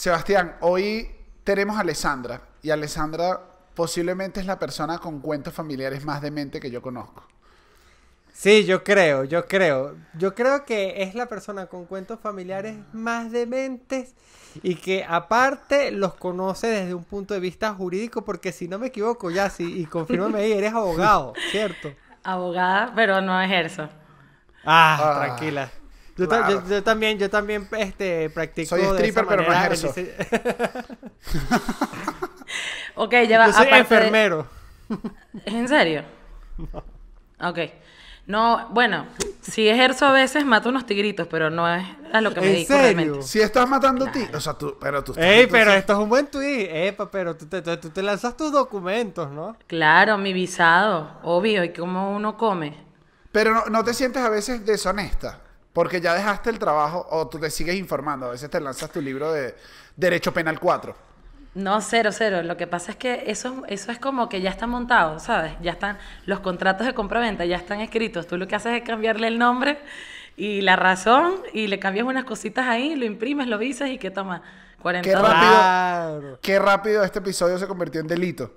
Sebastián, hoy tenemos a Alessandra y Alessandra posiblemente es la persona con cuentos familiares más demente que yo conozco. Sí, yo creo, yo creo. Yo creo que es la persona con cuentos familiares más dementes y que aparte los conoce desde un punto de vista jurídico, porque si no me equivoco, ya sí, y confírmame ahí, eres abogado, ¿cierto? Abogada, pero no ejerzo. ah. ah. tranquila. Yo, también, yo también este, practico. Soy stripper, de pero no ejerzo. ok, ya va. enfermero. ¿En serio? No. Ok. No, bueno, si ejerzo a veces mato unos tigritos, pero no es a lo que me ¿En serio? Si estás matando a ti, o sea, tú, pero tú Ey, pero esto es un buen tweet, epa, pero tú te, lanzas tus documentos, ¿no? Claro, mi visado, obvio, y cómo uno come. Pero no te sientes a veces deshonesta. Porque ya dejaste el trabajo o tú te sigues informando. A veces te lanzas tu libro de Derecho Penal 4. No, cero, cero. Lo que pasa es que eso, eso es como que ya está montado, ¿sabes? Ya están los contratos de compraventa, ya están escritos. Tú lo que haces es cambiarle el nombre y la razón y le cambias unas cositas ahí, lo imprimes, lo visas y que toma 40 qué rápido, qué rápido este episodio se convirtió en delito.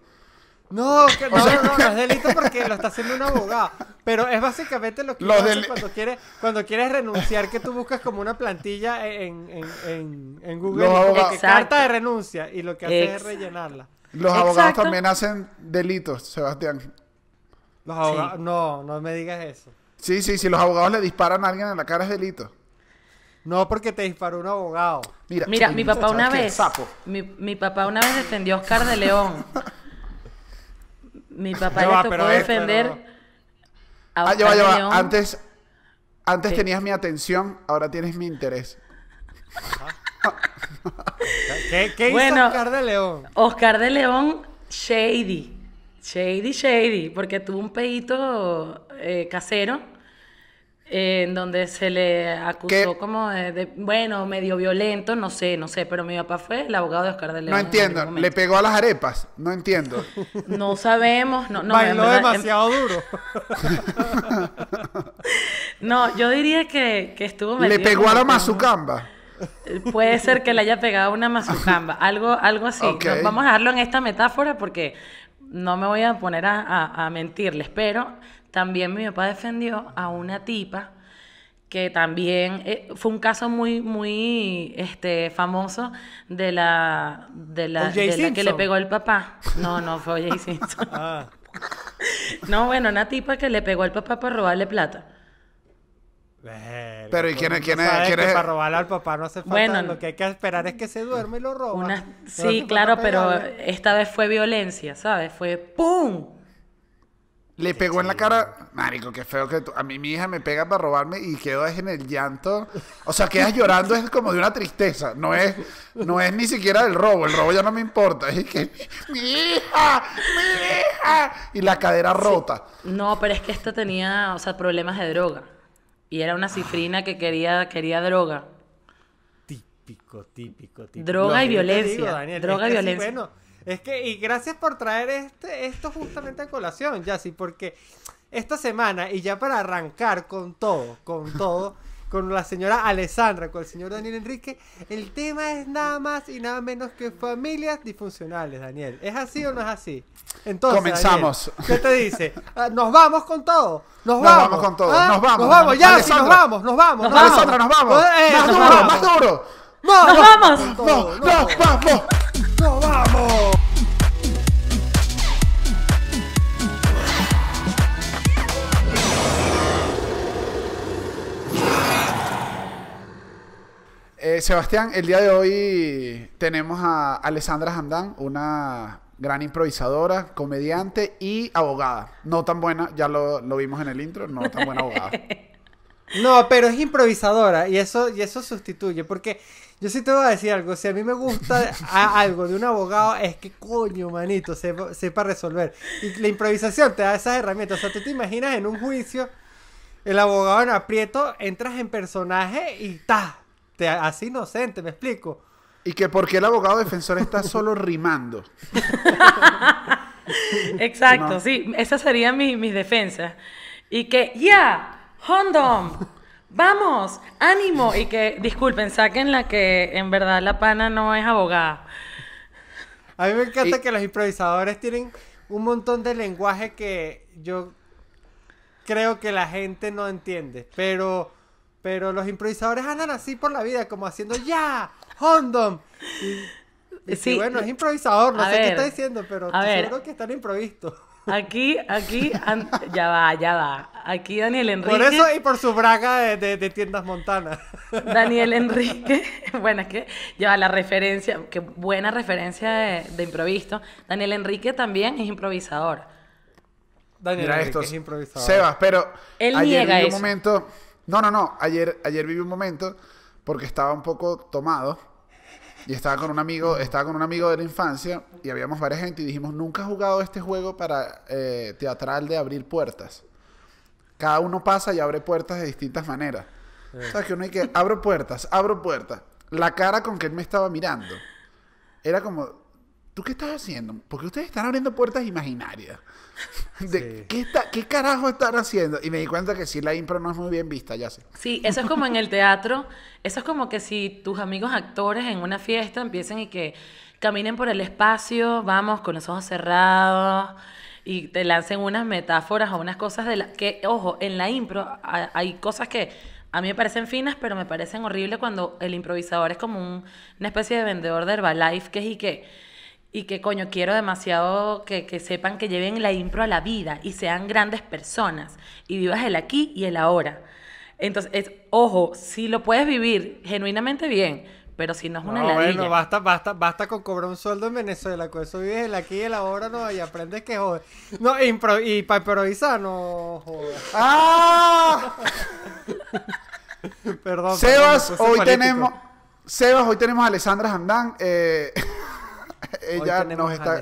No, no, no, es delito porque lo está haciendo un abogado. Pero es básicamente lo que cuando quieres cuando quieres renunciar, que tú buscas como una plantilla en, en, en, Google, carta de renuncia, y lo que hace es rellenarla. Los abogados también hacen delitos, Sebastián. Los abogados, no, no me digas eso. Sí, sí, si los abogados le disparan a alguien en la cara es delito. No porque te disparó un abogado. Mira, mi papá una vez, mi, mi papá una vez defendió a Oscar de León mi papá le tocó defender. Ah, antes, antes tenías mi atención, ahora tienes mi interés. ¿Qué, hizo bueno, Oscar de León? Oscar de León, shady. Shady, shady. Porque tuvo un pedito eh, casero en donde se le acusó como de, bueno, medio violento, no sé, no sé, pero mi papá fue el abogado de Oscar de León. No entiendo, le pegó a las arepas, no entiendo. No sabemos, no, no. Bailó demasiado duro. no, yo diría que, que estuvo Le pegó a la mazucamba. Eh, puede ser que le haya pegado una mazucamba, algo, algo así. vamos a dejarlo en esta metáfora porque no me voy a poner a, a, a mentirles, pero también mi papá defendió a una tipa que también eh, fue un caso muy, muy este, famoso de la, de, la, que le pegó el papá. No, no fue Jay ah. No, bueno, una tipa que le pegó al papá para robarle plata. Pero ¿y quién, es? Para robarle al papá no hace falta. Bueno, lo que hay que esperar es que se duerme y lo roba. Sí, claro, pero esta vez fue violencia, ¿sabes? Fue ¡pum! Le pegó en la cara, marico, qué feo que tú. A mí mi hija me pega para robarme y quedo en el llanto. O sea, quedas llorando es como de una tristeza. No es, no es ni siquiera el robo. El robo ya no me importa. Es que mi hija, mi hija y la cadera rota. No, pero es que esta tenía, o sea, problemas de droga y era una cifrina que quería quería droga. Típico, típico, típico. Droga y violencia. droga y violencia. Es que, y gracias por traer este, esto justamente a colación, Yassi, porque esta semana, y ya para arrancar con todo, con todo, con la señora Alessandra, con el señor Daniel Enrique, el tema es nada más y nada menos que familias disfuncionales, Daniel. ¿Es así o no es así? Entonces, comenzamos. ¿Qué te dice? Ah, nos vamos con todo. Nos, vamos. con todo. Ah, nos vamos. Nos vamos, ya, nos vamos, nos vamos. Nos vamos. Nos vamos. Eh, más, duro, más duro, vamos. no, nos vamos. Eh, Sebastián, el día de hoy tenemos a Alessandra Jandán, una gran improvisadora, comediante y abogada. No tan buena, ya lo, lo vimos en el intro, no tan buena abogada. No, pero es improvisadora y eso, y eso sustituye, porque yo sí te voy a decir algo, si a mí me gusta algo de un abogado es que coño, manito, sepa, resolver. Y la improvisación te da esas herramientas, o sea, tú te imaginas en un juicio, el abogado en aprieto, entras en personaje y ta, te así inocente, me explico. Y que porque el abogado defensor está solo rimando. Exacto, sí, esa sería mi defensa Y que, ya, ¡Hondom! ¡Vamos! ¡Ánimo! Y que, disculpen, saquen la que en verdad la pana no es abogada. A mí me encanta que los improvisadores tienen un montón de lenguaje que yo creo que la gente no entiende. Pero, pero los improvisadores andan así por la vida, como haciendo ya, hondom. Y, bueno, es improvisador, no sé qué está diciendo, pero seguro que están improvistos. Aquí, aquí, ya va, ya va aquí Daniel Enrique. Por eso y por su braga de, tiendas montanas. Daniel Enrique, bueno, es que lleva la referencia, qué buena referencia de, de improviso. Daniel Enrique también es improvisador. Daniel Enrique esto, es improvisador. Sebas, pero Él ayer niega un momento. No, no, no. Ayer, ayer viví un momento porque estaba un poco tomado y estaba con un amigo, estaba con un amigo de la infancia y habíamos varias gente y dijimos nunca he jugado este juego para eh, teatral de abrir puertas. Cada uno pasa y abre puertas de distintas maneras. ...sabes que uno hay que, abro puertas, abro puertas. La cara con que él me estaba mirando. Era como, ¿tú qué estás haciendo? Porque ustedes están abriendo puertas imaginarias. De, ¿qué, ¿Qué carajo están haciendo? Y me di cuenta que sí, la impro no es muy bien vista, ya sé. Sí, eso es como en el teatro. Eso es como que si tus amigos actores en una fiesta empiecen y que caminen por el espacio, vamos, con los ojos cerrados y te lancen unas metáforas o unas cosas de que, ojo, en la impro hay, cosas que a mí me parecen finas, pero me parecen horribles cuando el improvisador es como un, una especie de vendedor de Herbalife, que es y que, y que coño, quiero demasiado que, que, sepan que lleven la impro a la vida y sean grandes personas y vivas el aquí y el ahora. Entonces, ojo, si lo puedes vivir genuinamente bien, pero si no es una no, ladilla. Bueno, basta, basta, basta con cobrar un sueldo en Venezuela, con eso vives el aquí y el ahora, no, y aprendes que joder. No, y para improvisar, no joder. ¡Ah! perdón. Sebas, hoy tenemos. Sebas, hoy tenemos a Alessandra Jandán. Eh, ella nos está.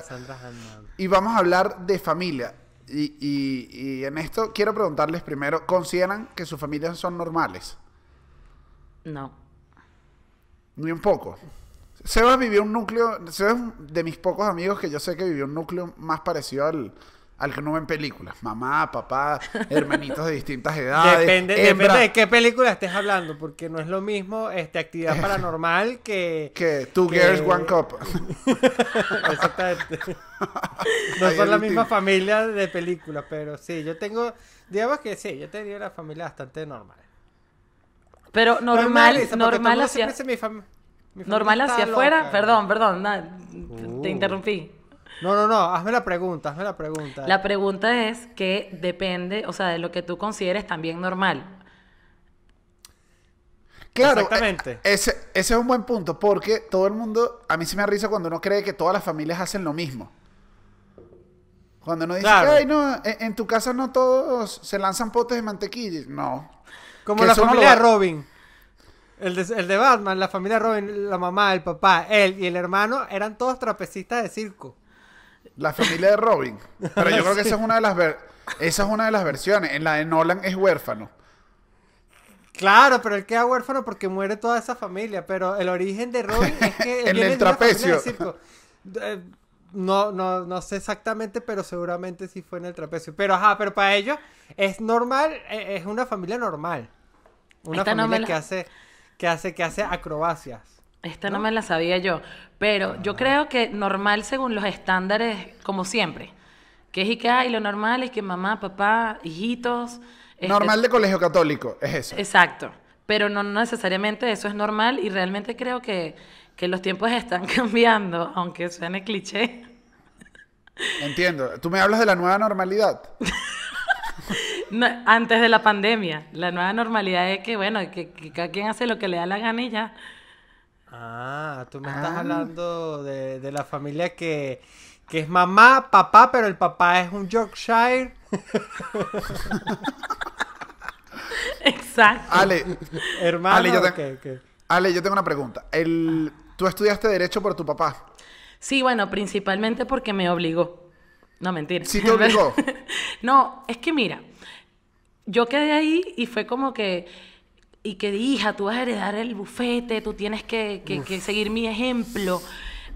y vamos a hablar de familia. Y, y, en esto quiero preguntarles primero, ¿consideran que sus familias son normales? No. Muy un poco. Sebas vivió un núcleo. Sebas es de mis pocos amigos que yo sé que vivió un núcleo más parecido al, al que no ve en películas. Mamá, papá, hermanitos de distintas edades. Depende, de qué película estés hablando, porque no es lo mismo este, actividad paranormal que. Que Two Girls, One Cup. Exactamente. no son la misma familia de películas, pero sí, yo tengo. Digamos que sí, yo tenía una familia bastante normal. Pero normal, normal, normal hacia... Mi normal hacia afuera, perdón, perdón, te uh. interrumpí. No, no, no, hazme la pregunta, hazme la pregunta. La pregunta es que depende, o sea, de lo que tú consideres también normal. Claro, Exactamente. E, ese, ese es un buen punto, porque todo el mundo, a mí se me risa cuando uno cree que todas las familias hacen lo mismo. Cuando uno dice, ay, no, en, en, tu casa no todos se lanzan potes de mantequilla. No. Como la familia Robin. El de, Batman, la familia Robin, la mamá, el papá, él y el hermano eran todos trapecistas de circo. La familia de Robin. Pero yo creo que esa es una de las esa es una de las versiones. En la de Nolan es huérfano. Claro, pero él queda huérfano porque muere toda esa familia. Pero el origen de Robin es que él en viene el trapecio. de circo. No, no, no sé exactamente, pero seguramente sí fue en el trapecio. Pero ajá, pero para ellos es normal, e, es una familia normal. Una familia que hace, que hace, que hace acrobacias. Esta ¿no? me la sabía yo. Pero yo creo que normal según los estándares, como siempre. Que es y que hay, lo normal es que mamá, papá, hijitos. Este normal de colegio católico, es eso. Exacto. Pero no necesariamente eso es normal y realmente creo que que los tiempos están cambiando, aunque suene cliché. Entiendo. Tú me hablas de la nueva normalidad. antes de la pandemia. La nueva normalidad es que, bueno, que, cada quien hace lo que le da la gana y ya. Ah, tú me estás ah. hablando de, la familia que, es mamá, papá, pero el papá es un Yorkshire. Exacto. Ale, hermano. Ale, yo tengo una pregunta. El, Tú estudiaste Derecho por tu papá. Sí, bueno, principalmente porque me obligó. No, mentira. ¿Sí te obligó? no, es que mira, yo quedé ahí y fue como que y que hija, tú vas a heredar el bufete, tú tienes que, seguir mi ejemplo.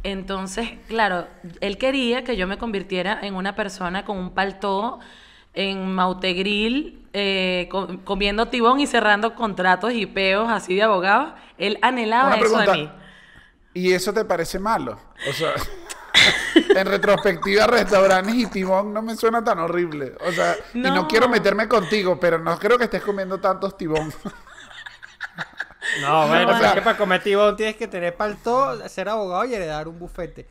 Entonces, claro, él quería que yo me convirtiera en una persona con un palto en Mautegril, eh, comiendo tibón y cerrando contratos y peos así de abogado. Él anhelaba eso de mí. ¿Y eso te parece malo? O sea, en retrospectiva, restaurantes y tibón no me suena tan horrible. O sea, y no quiero meterme contigo, pero no creo que estés comiendo tantos tibón. No, bueno, es que para comer tibón tienes que tener todo ser abogado y heredar un bufete.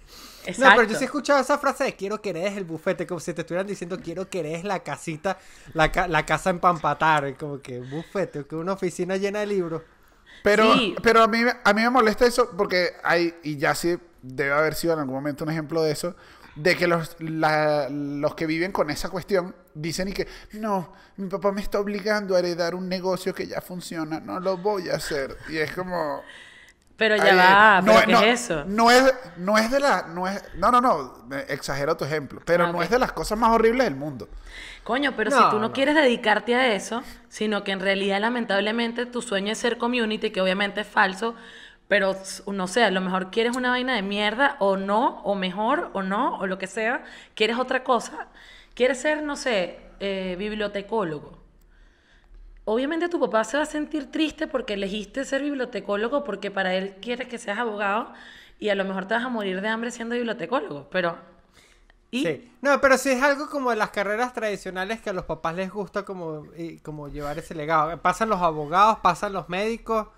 No, pero yo sí he escuchado esa frase de quiero que el bufete, como si te estuvieran diciendo quiero que la casita, la, casa en Pampatar, como que bufete, que una oficina llena de libros. Pero, a, mí, a mí me molesta eso porque hay, y ya sí debe haber sido en algún momento un ejemplo de eso, de que los, que viven con esa cuestión dicen y que, no, mi papá me está obligando a heredar un negocio que ya funciona, no lo voy a hacer. Y es como... Pero ya va, no, es eso? No es, no es de la... No, es, no, no, no, exagero tu ejemplo, pero ah, no es de las cosas más horribles del mundo. Coño, pero si tú no, quieres dedicarte a eso, sino que en realidad lamentablemente tu sueño es ser community, que obviamente es falso, pero no sé, a lo mejor quieres una vaina de mierda o no, o mejor o no, o lo que sea, quieres otra cosa, quieres ser, no sé, eh, bibliotecólogo. Obviamente tu papá se va a sentir triste porque elegiste ser bibliotecólogo porque para él quieres que seas abogado y a lo mejor te vas a morir de hambre siendo bibliotecólogo, pero no, pero si es algo como de las carreras tradicionales que a los papás les gusta como, como llevar ese legado. Pasan los abogados, pasan los médicos.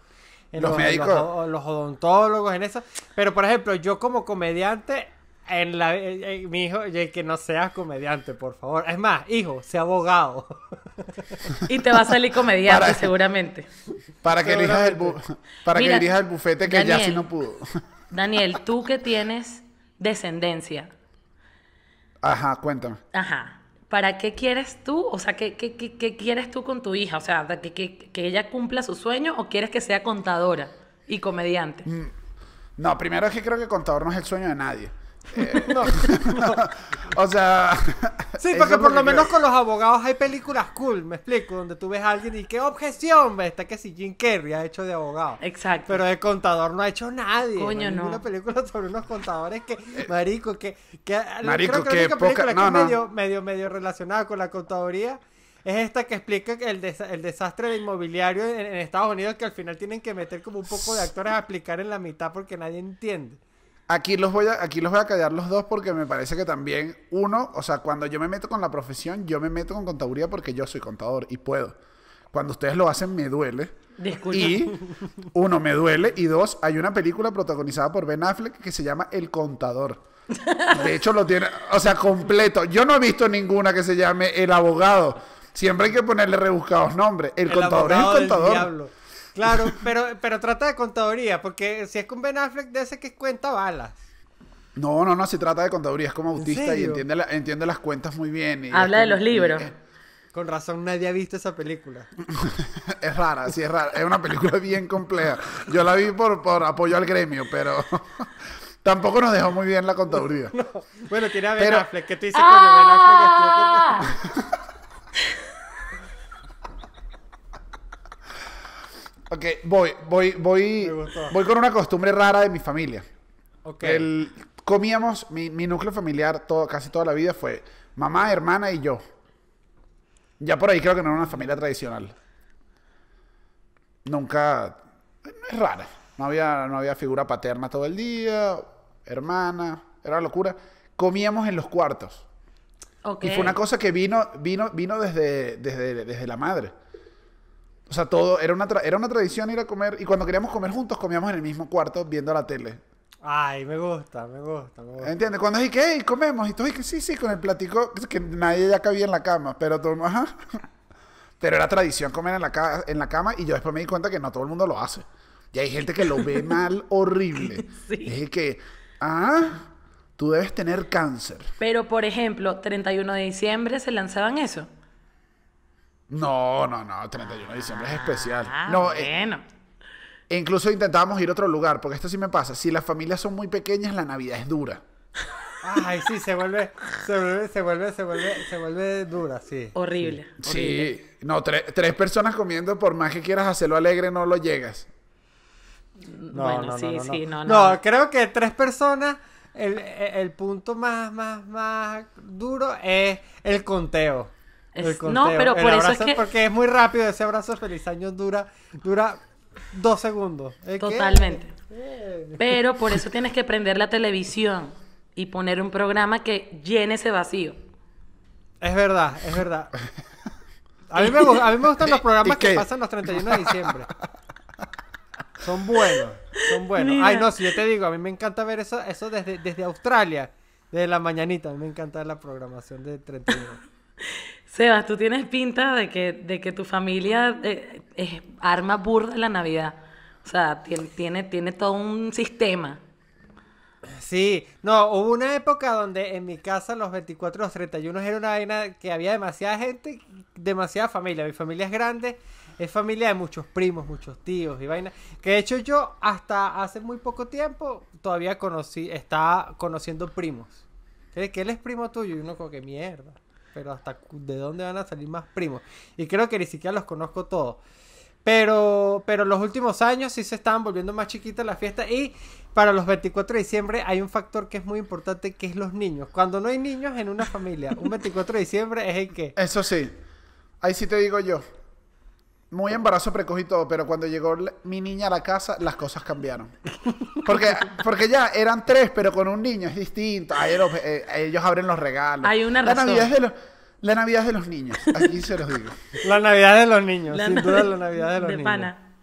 Eh, los, médicos. odontólogos, en eso. Pero, por ejemplo, yo como comediante, en la, eh, eh, mi hijo, que no seas comediante, por favor. Es más, hijo, sea abogado. Y te va a salir comediante, seguramente. Para que elijas el, para que el bufete que ya sí no pudo. Daniel, tú que tienes descendencia, Ajá, cuéntame. Ajá. ¿Para qué quieres tú? O sea, ¿qué, qué, quieres tú con tu hija? O sea, ¿que, ella cumpla su sueño o quieres que sea contadora y comediante? Mm. No, primero es que creo que contador no es el sueño de nadie. Eh, o sea. Sí, porque por lo menos con los abogados hay películas cool, me explico, donde tú ves a alguien y qué objeción, esta está que si Jim Carrey ha hecho de abogado. Exacto. Pero de contador no ha hecho nadie. no. Una película sobre unos contadores que, marico, que. creo que, la única película que es medio, medio, medio relacionada con la contaduría es esta que explica el, el desastre del inmobiliario en Estados Unidos que al final tienen que meter como un poco de actores a explicar en la mitad porque nadie entiende. Aquí los, voy a, aquí los voy a callar los dos porque me parece que también, uno, o sea, cuando yo me meto con la profesión, yo me meto con contaduría porque yo soy contador y puedo. Cuando ustedes lo hacen, me duele. Y, uno, me duele. Y dos, hay una película protagonizada por Ben Affleck que se llama El Contador. De hecho, lo tiene, o sea, completo. Yo no he visto ninguna que se llame El Abogado. Siempre hay que ponerle rebuscados nombres. El, el contador es el contador. Claro, pero, pero trata de contaduría, porque si es con Ben Affleck de ese que cuenta balas. No, no, no, si trata de contaduría, es como autista y entiende, las cuentas muy bien. Habla de los libros. con razón nadie ha visto esa película. es rara, sí es rara. Es una película bien compleja. Yo la vi por, apoyo al gremio, pero tampoco nos dejó muy bien la contaduría. Bueno, tiene a Ben Affleck, que te dice que... ¡Ah! Ben Affleck Ok, voy, voy, voy, voy con una costumbre rara de mi familia. Okay. comíamos, mi, núcleo familiar todo, casi toda la vida fue mamá, hermana y yo. Ya por ahí creo que no era una familia tradicional. Nunca, es rara. No había, no había figura paterna todo el día, hermana, era locura. Comíamos en los cuartos. Okay. Y fue una cosa que vino, vino, vino desde, desde, desde la madre. O sea, todo era una, era una tradición ir a comer. Y cuando queríamos comer juntos, comíamos en el mismo cuarto viendo la tele. Ay, me gusta, me gusta, me gusta. ¿Entiendes? Cuando dije, hey, comemos. Y tú que sí, sí, con el platico. Que nadie ya cabía en la cama. Pero todo, ajá. Pero era tradición comer en la, en la cama. Y yo después me di cuenta que no todo el mundo lo hace. Y hay gente que lo ve mal, horrible. Dije que, ah, tú debes tener cáncer. Pero, por ejemplo, 31 de diciembre se lanzaban eso. No, no, no, 31 de diciembre es especial. Ah, no, eh, bueno. incluso intentábamos ir a otro lugar, porque esto sí me pasa. Si las familias son muy pequeñas, la Navidad es dura. Ay, sí, se vuelve, se vuelve, se vuelve, se vuelve, se vuelve dura, sí. Horrible. Sí, no, tres personas comiendo, por más que quieras hacerlo alegre, no lo llegas. No, bueno, no, sí, no, no, no. creo que tres personas, el, el punto más, más, más duro es el conteo no, pero por eso es que... Porque es muy rápido, ese abrazo feliz año dura, dura dos segundos. ¿Eh, Totalmente. Eh. Pero por eso tienes que prender la televisión y poner un programa que llene ese vacío. Es verdad, es verdad. A mí me, gustan los programas que pasan los 31 de diciembre. Son buenos, son buenos. Ay, no, si yo te digo, a mí me encanta ver eso, eso desde, desde Australia, desde la mañanita. A mí me encanta la programación de 31. Sebas, tú tienes pinta de que, de que tu familia eh, es arma burda en la Navidad. O sea, tiene, tiene, tiene todo un sistema. Sí, no, hubo una época donde en mi casa los 24 los 31 era una vaina que había demasiada gente, demasiada familia. Mi familia es grande, es familia de muchos primos, muchos tíos y vaina. Que de hecho yo hasta hace muy poco tiempo todavía conocí, estaba conociendo primos. Que él es primo tuyo y uno como que mierda pero hasta de dónde van a salir más primos. Y creo que ni siquiera los conozco todos. Pero, pero los últimos años sí se estaban volviendo más chiquitas las fiestas. Y para los 24 de diciembre hay un factor que es muy importante, que es los niños. Cuando no hay niños en una familia, un 24 de diciembre es el que... Eso sí, ahí sí te digo yo muy embarazo precoz y todo, pero cuando llegó mi niña a la casa, las cosas cambiaron. Porque, porque ya eran tres, pero con un niño es distinto. Eh, ellos, abren los regalos. Hay una razón. La Navidad es de los, niños, aquí se los digo. La Navidad de los niños, sin duda la Navidad de los niños. Pana.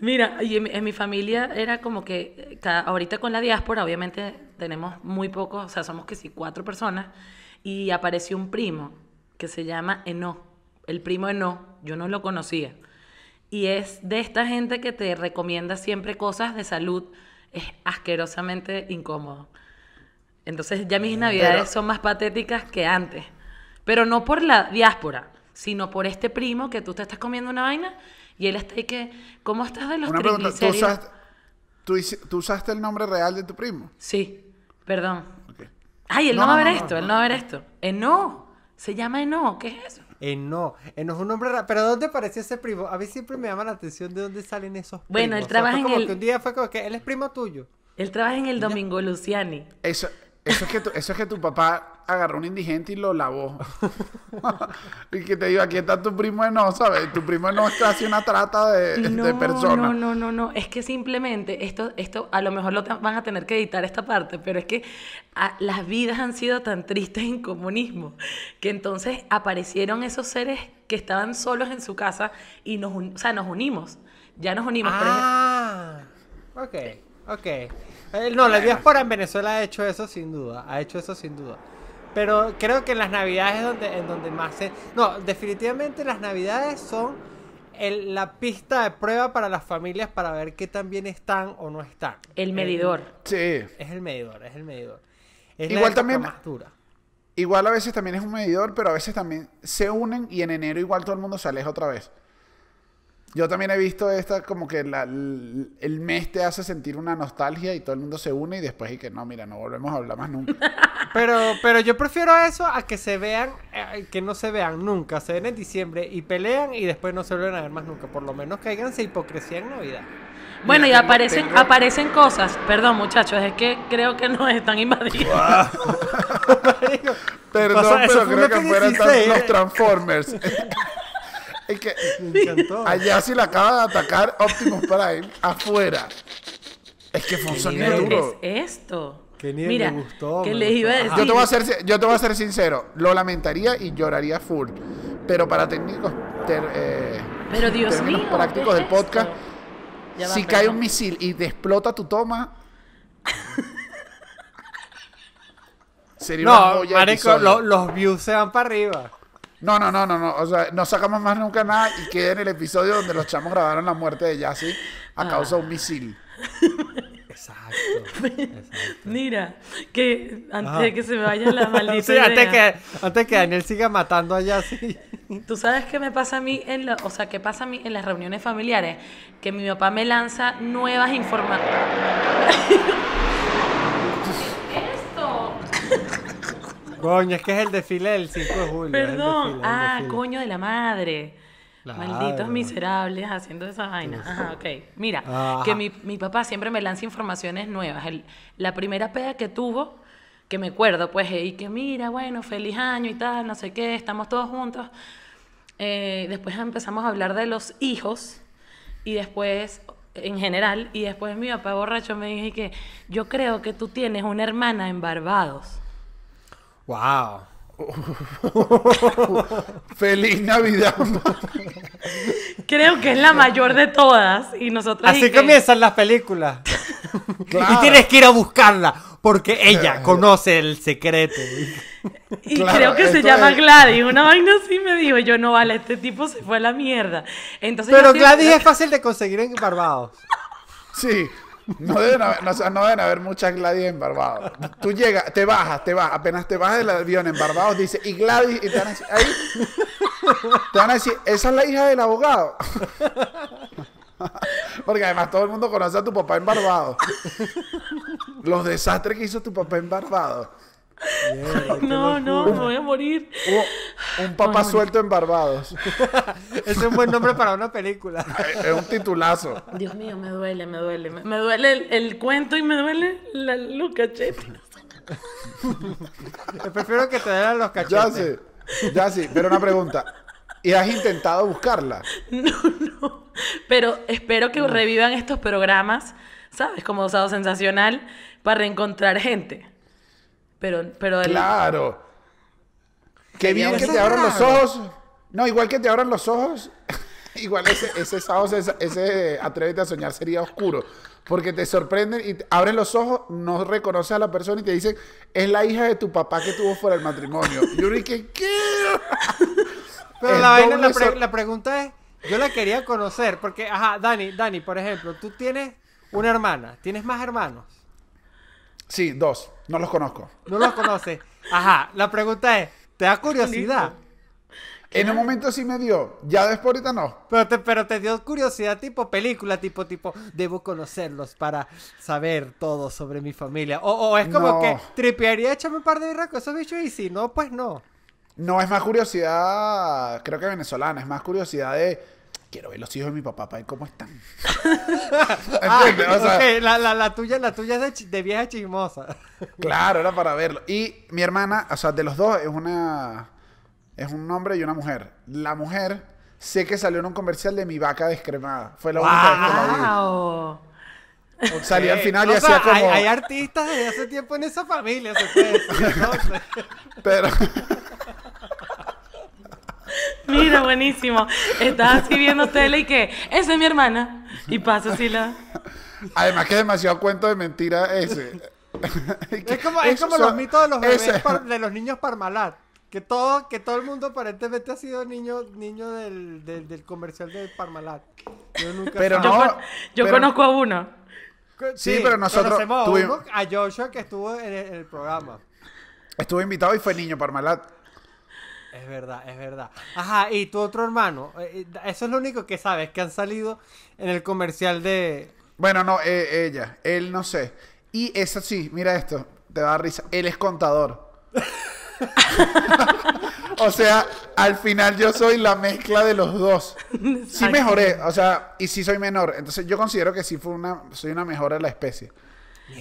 Mira, y en, mi familia era como que ahorita con la diáspora, obviamente tenemos muy pocos, o sea, somos que sí, cuatro personas, y apareció un primo que se llama Eno el primo Eno, no, yo no lo conocía. Y es de esta gente que te recomienda siempre cosas de salud. Es asquerosamente incómodo. Entonces ya mis navidades son más patéticas que antes. Pero no por la diáspora, sino por este primo que tú te estás comiendo una vaina y él está ahí que, ¿cómo estás de los una ¿tú, usaste, ¿tú, usaste el nombre real de tu primo? Sí, perdón. Ay, él no, va a ver esto, él no va a ver esto. Eno, se llama Eno, ¿qué es eso? no, no es un hombre raro. Pero ¿dónde apareció ese primo? A mí siempre me llama la atención de dónde salen esos primos. Bueno, él trabaja en el... un día fue como que él es primo tuyo. Él trabaja en el Domingo Luciani. Eso, eso es, que tu, eso es que tu papá agarró un indigente y lo lavó. y que te digo, aquí está tu primo no, ¿sabes? Tu primo no hace una trata de, personas. No, no, no, no. Es que simplemente esto, esto a lo mejor lo van a tener que editar esta parte, pero es que las vidas han sido tan tristes en comunismo que entonces aparecieron esos seres que estaban solos en su casa y nos, nos unimos. Ya nos unimos. Ah, ok, ok. Eh, no, la diáspora en Venezuela ha hecho eso sin duda, ha hecho eso sin duda. Pero creo que en las navidades es donde, en donde más se... No, definitivamente las navidades son la pista de prueba para las familias para ver qué también están o no están. El medidor. sí. Es el medidor, es el medidor. igual también... Igual a veces también es un medidor, pero a veces también se unen y en enero igual todo el mundo se aleja otra vez. Yo también he visto esta como que el mes te hace sentir una nostalgia y todo el mundo se une y después y que no, mira, no volvemos a hablar más nunca. Pero, pero yo prefiero eso a que se vean, eh, que no se vean nunca, se ven en diciembre y pelean y después no se vuelven a ver más nunca, por lo menos caiganse hipocresía en Navidad. Bueno, y aparecen, aparecen cosas, perdón muchachos, es que creo que no es tan invadido. Perdón, pero creo que fueran los Transformers. Es que me encantó. allá sí la acaba de atacar Optimus Prime afuera. Es que fue un sonido duro. es esto? Que ni Mira, me gustó. Yo te voy a ser, sincero. Lo lamentaría y lloraría full. Pero para técnicos, eh, pero Dios mío, prácticos del podcast, si cae un misil y te explota tu toma. sería una No, Marico, los views se van para arriba. No, no, no, no, no. O sea, no sacamos más nunca nada y queda en el episodio donde los chamos grabaron la muerte de Yassi a ah. causa de un misil. Exacto, Mira, que antes de ah. que se me vaya la maldita sí, Antes que, antes que Daniel siga matando a Yassi. Tú sabes qué me pasa a mí en o sea, qué pasa a mí en las reuniones familiares, que mi papá me lanza nuevas informaciones. Coño, es que es el desfile del 5 de julio. Perdón. ah, coño de la madre. Malditos miserables haciendo esas vainas. Ah, ok. Mira, que mi, papá siempre me lanza informaciones nuevas. El, la primera peda que tuvo, que me acuerdo, pues, y que mira, bueno, feliz año y tal, no sé qué, estamos todos juntos. Eh, después empezamos a hablar de los hijos y después en general y después mi papá borracho me dijo que yo creo que tú tienes una hermana en Barbados ¡Wow! ¡Feliz Navidad! Creo que es la mayor de todas y nosotros. Así comienzan las películas. Y tienes que ir a buscarla porque ella conoce el secreto. Y creo que se llama Gladys. Una vaina así me dijo, yo no vale, este tipo se fue a la mierda. Entonces Pero Gladys es fácil de conseguir en Barbados. Sí, no deben haber, no, muchas Gladys en Barbados. Tú llegas, te bajas, te bajas, apenas te bajas del avión en Barbados, dice, y Gladys, y te van a decir, te van a decir, esa es la hija del abogado. Porque además todo el mundo conoce a tu papá en Barbados. Los desastres que hizo tu papá en Barbados no, no, me voy a morir. un papá suelto en Barbados. Ese es un buen nombre para una película. es un titulazo. Dios mío, me duele, me duele. Me, duele el, cuento y me duele la, los cachetes. prefiero que te den los cachetes. Ya sí, pero una pregunta. ¿Y has intentado buscarla? No, no. Pero espero que revivan estos programas, ¿sabes? Como Osado Sensacional, para reencontrar gente. Pero, pero Claro. Qué bien que te abran los ojos. No, igual que te abran los ojos, igual ese, ese sábado, ese, atrévete a soñar sería oscuro. Porque te sorprenden y abres abren los ojos, no reconoces a la persona y te dicen, es la hija de tu papá que tuvo fuera del matrimonio. Y yo dije, ¿qué? Pero la, la pregunta es, yo la quería conocer, porque, ajá, Dani, Dani, por ejemplo, tú tienes una hermana, ¿tienes más hermanos? Sí, dos. No los conozco. No los conoce. Ajá, la pregunta es, ¿te da curiosidad? En un momento sí me dio, ya después ahorita no. Pero te, pero te dio curiosidad tipo película, tipo, tipo, debo conocerlos para saber todo sobre mi familia. O, es como que tripearía, échame un par de birras con esos bichos y si no, pues no. No, es más curiosidad, creo que venezolana, es más curiosidad de, quiero ver los hijos de mi papá, para ver cómo están. Ah, la, tuya, la tuya es de, vieja chismosa. claro, era para verlo. Y mi hermana, o sea, de los dos es una. Es un hombre y una mujer. La mujer, sé que salió en un comercial de mi vaca descremada. Fue la única wow. que salía al final y como. Hay, artistas desde hace tiempo en esa familia, se Pero. Mira, buenísimo. estaba así viendo tele y que, esa es mi hermana. Y pasa así la... Además que demasiado cuento de mentira ese. es como, los mitos de los niños parmalat. Que todo, que todo el mundo aparentemente ha sido niño, niño del, del, del comercial de Parmalat. Yo nunca pero no, yo, yo conozco a uno. Sí, pero nosotros tuvimos... a Joshua que estuvo en el programa. Estuvo invitado y fue niño Parmalat. Es verdad, es verdad. Ajá, y tu otro hermano. Eh, eh, eso es lo único que sabes, que han salido en el comercial de. Bueno, no, eh, ella. Él no sé. Y eso sí, mira esto. Te da a risa. Él es contador. o sea, al final yo soy la mezcla de los dos. Sí mejoré, o sea, y sí soy menor. Entonces yo considero que sí fue una, soy una mejora de la especie.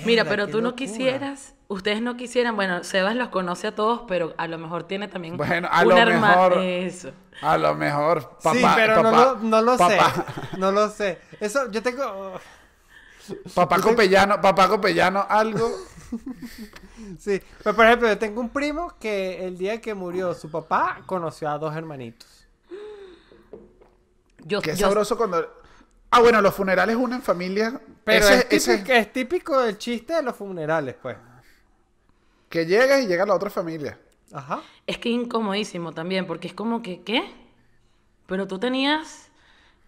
Mira, pero tú no quisieras, ustedes no quisieran, bueno, Sebas los conoce a todos, pero a lo mejor tiene también bueno, a lo mejor, A lo mejor, papá. Sí, pero no, lo, sé. No lo sé. Eso, yo tengo. Oh. Papá Copellano, papá Copellano, algo. sí, pues, por ejemplo, yo tengo un primo que el día que murió su papá conoció a dos hermanitos. Yo, Qué sabroso cuando Ah, bueno, los funerales unen familia. Pero ese, es, típico, del chiste de los funerales, pues. Que llega y llega la otra familia. Ajá. Es que incomodísimo también, porque es como que, ¿qué? Pero tú tenías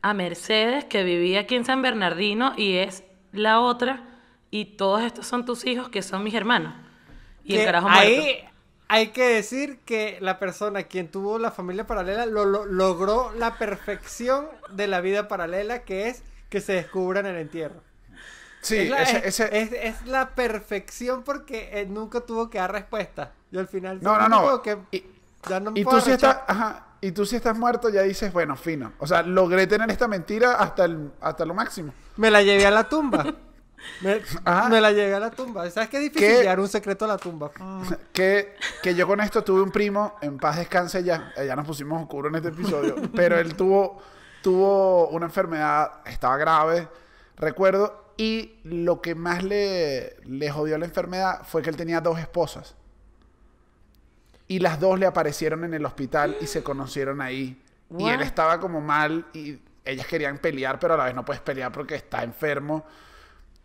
a Mercedes que vivía aquí en San Bernardino y es la otra, y todos estos son tus hijos que son mis hermanos. Y el carajo ahí, hay que decir que la persona quien tuvo la familia paralela lo, logró la perfección de la vida paralela, que es que se descubran en el entierro. Sí, es la, perfección porque eh, nunca tuvo que dar respuesta. Y al final. No, y, ya tú si estás, y tú si estás muerto ya dices, bueno, fino. O sea, logré tener esta mentira hasta, el, hasta lo máximo. Me la llevé a la tumba. Ah. Me, la llegué a la tumba. ¿Sabes qué difícil que, llegar un secreto a la tumba? Que, yo con esto tuve un primo, en paz descanse ya, eh, ya nos pusimos oscuro en este episodio, pero él tuvo, tuvo una enfermedad, estaba grave, recuerdo, y lo que más le, le jodió la enfermedad fue que él tenía dos esposas. Y las dos le aparecieron en el hospital y se conocieron ahí. Y él estaba como mal y ellas querían pelear, pero a la vez no puedes pelear porque está enfermo.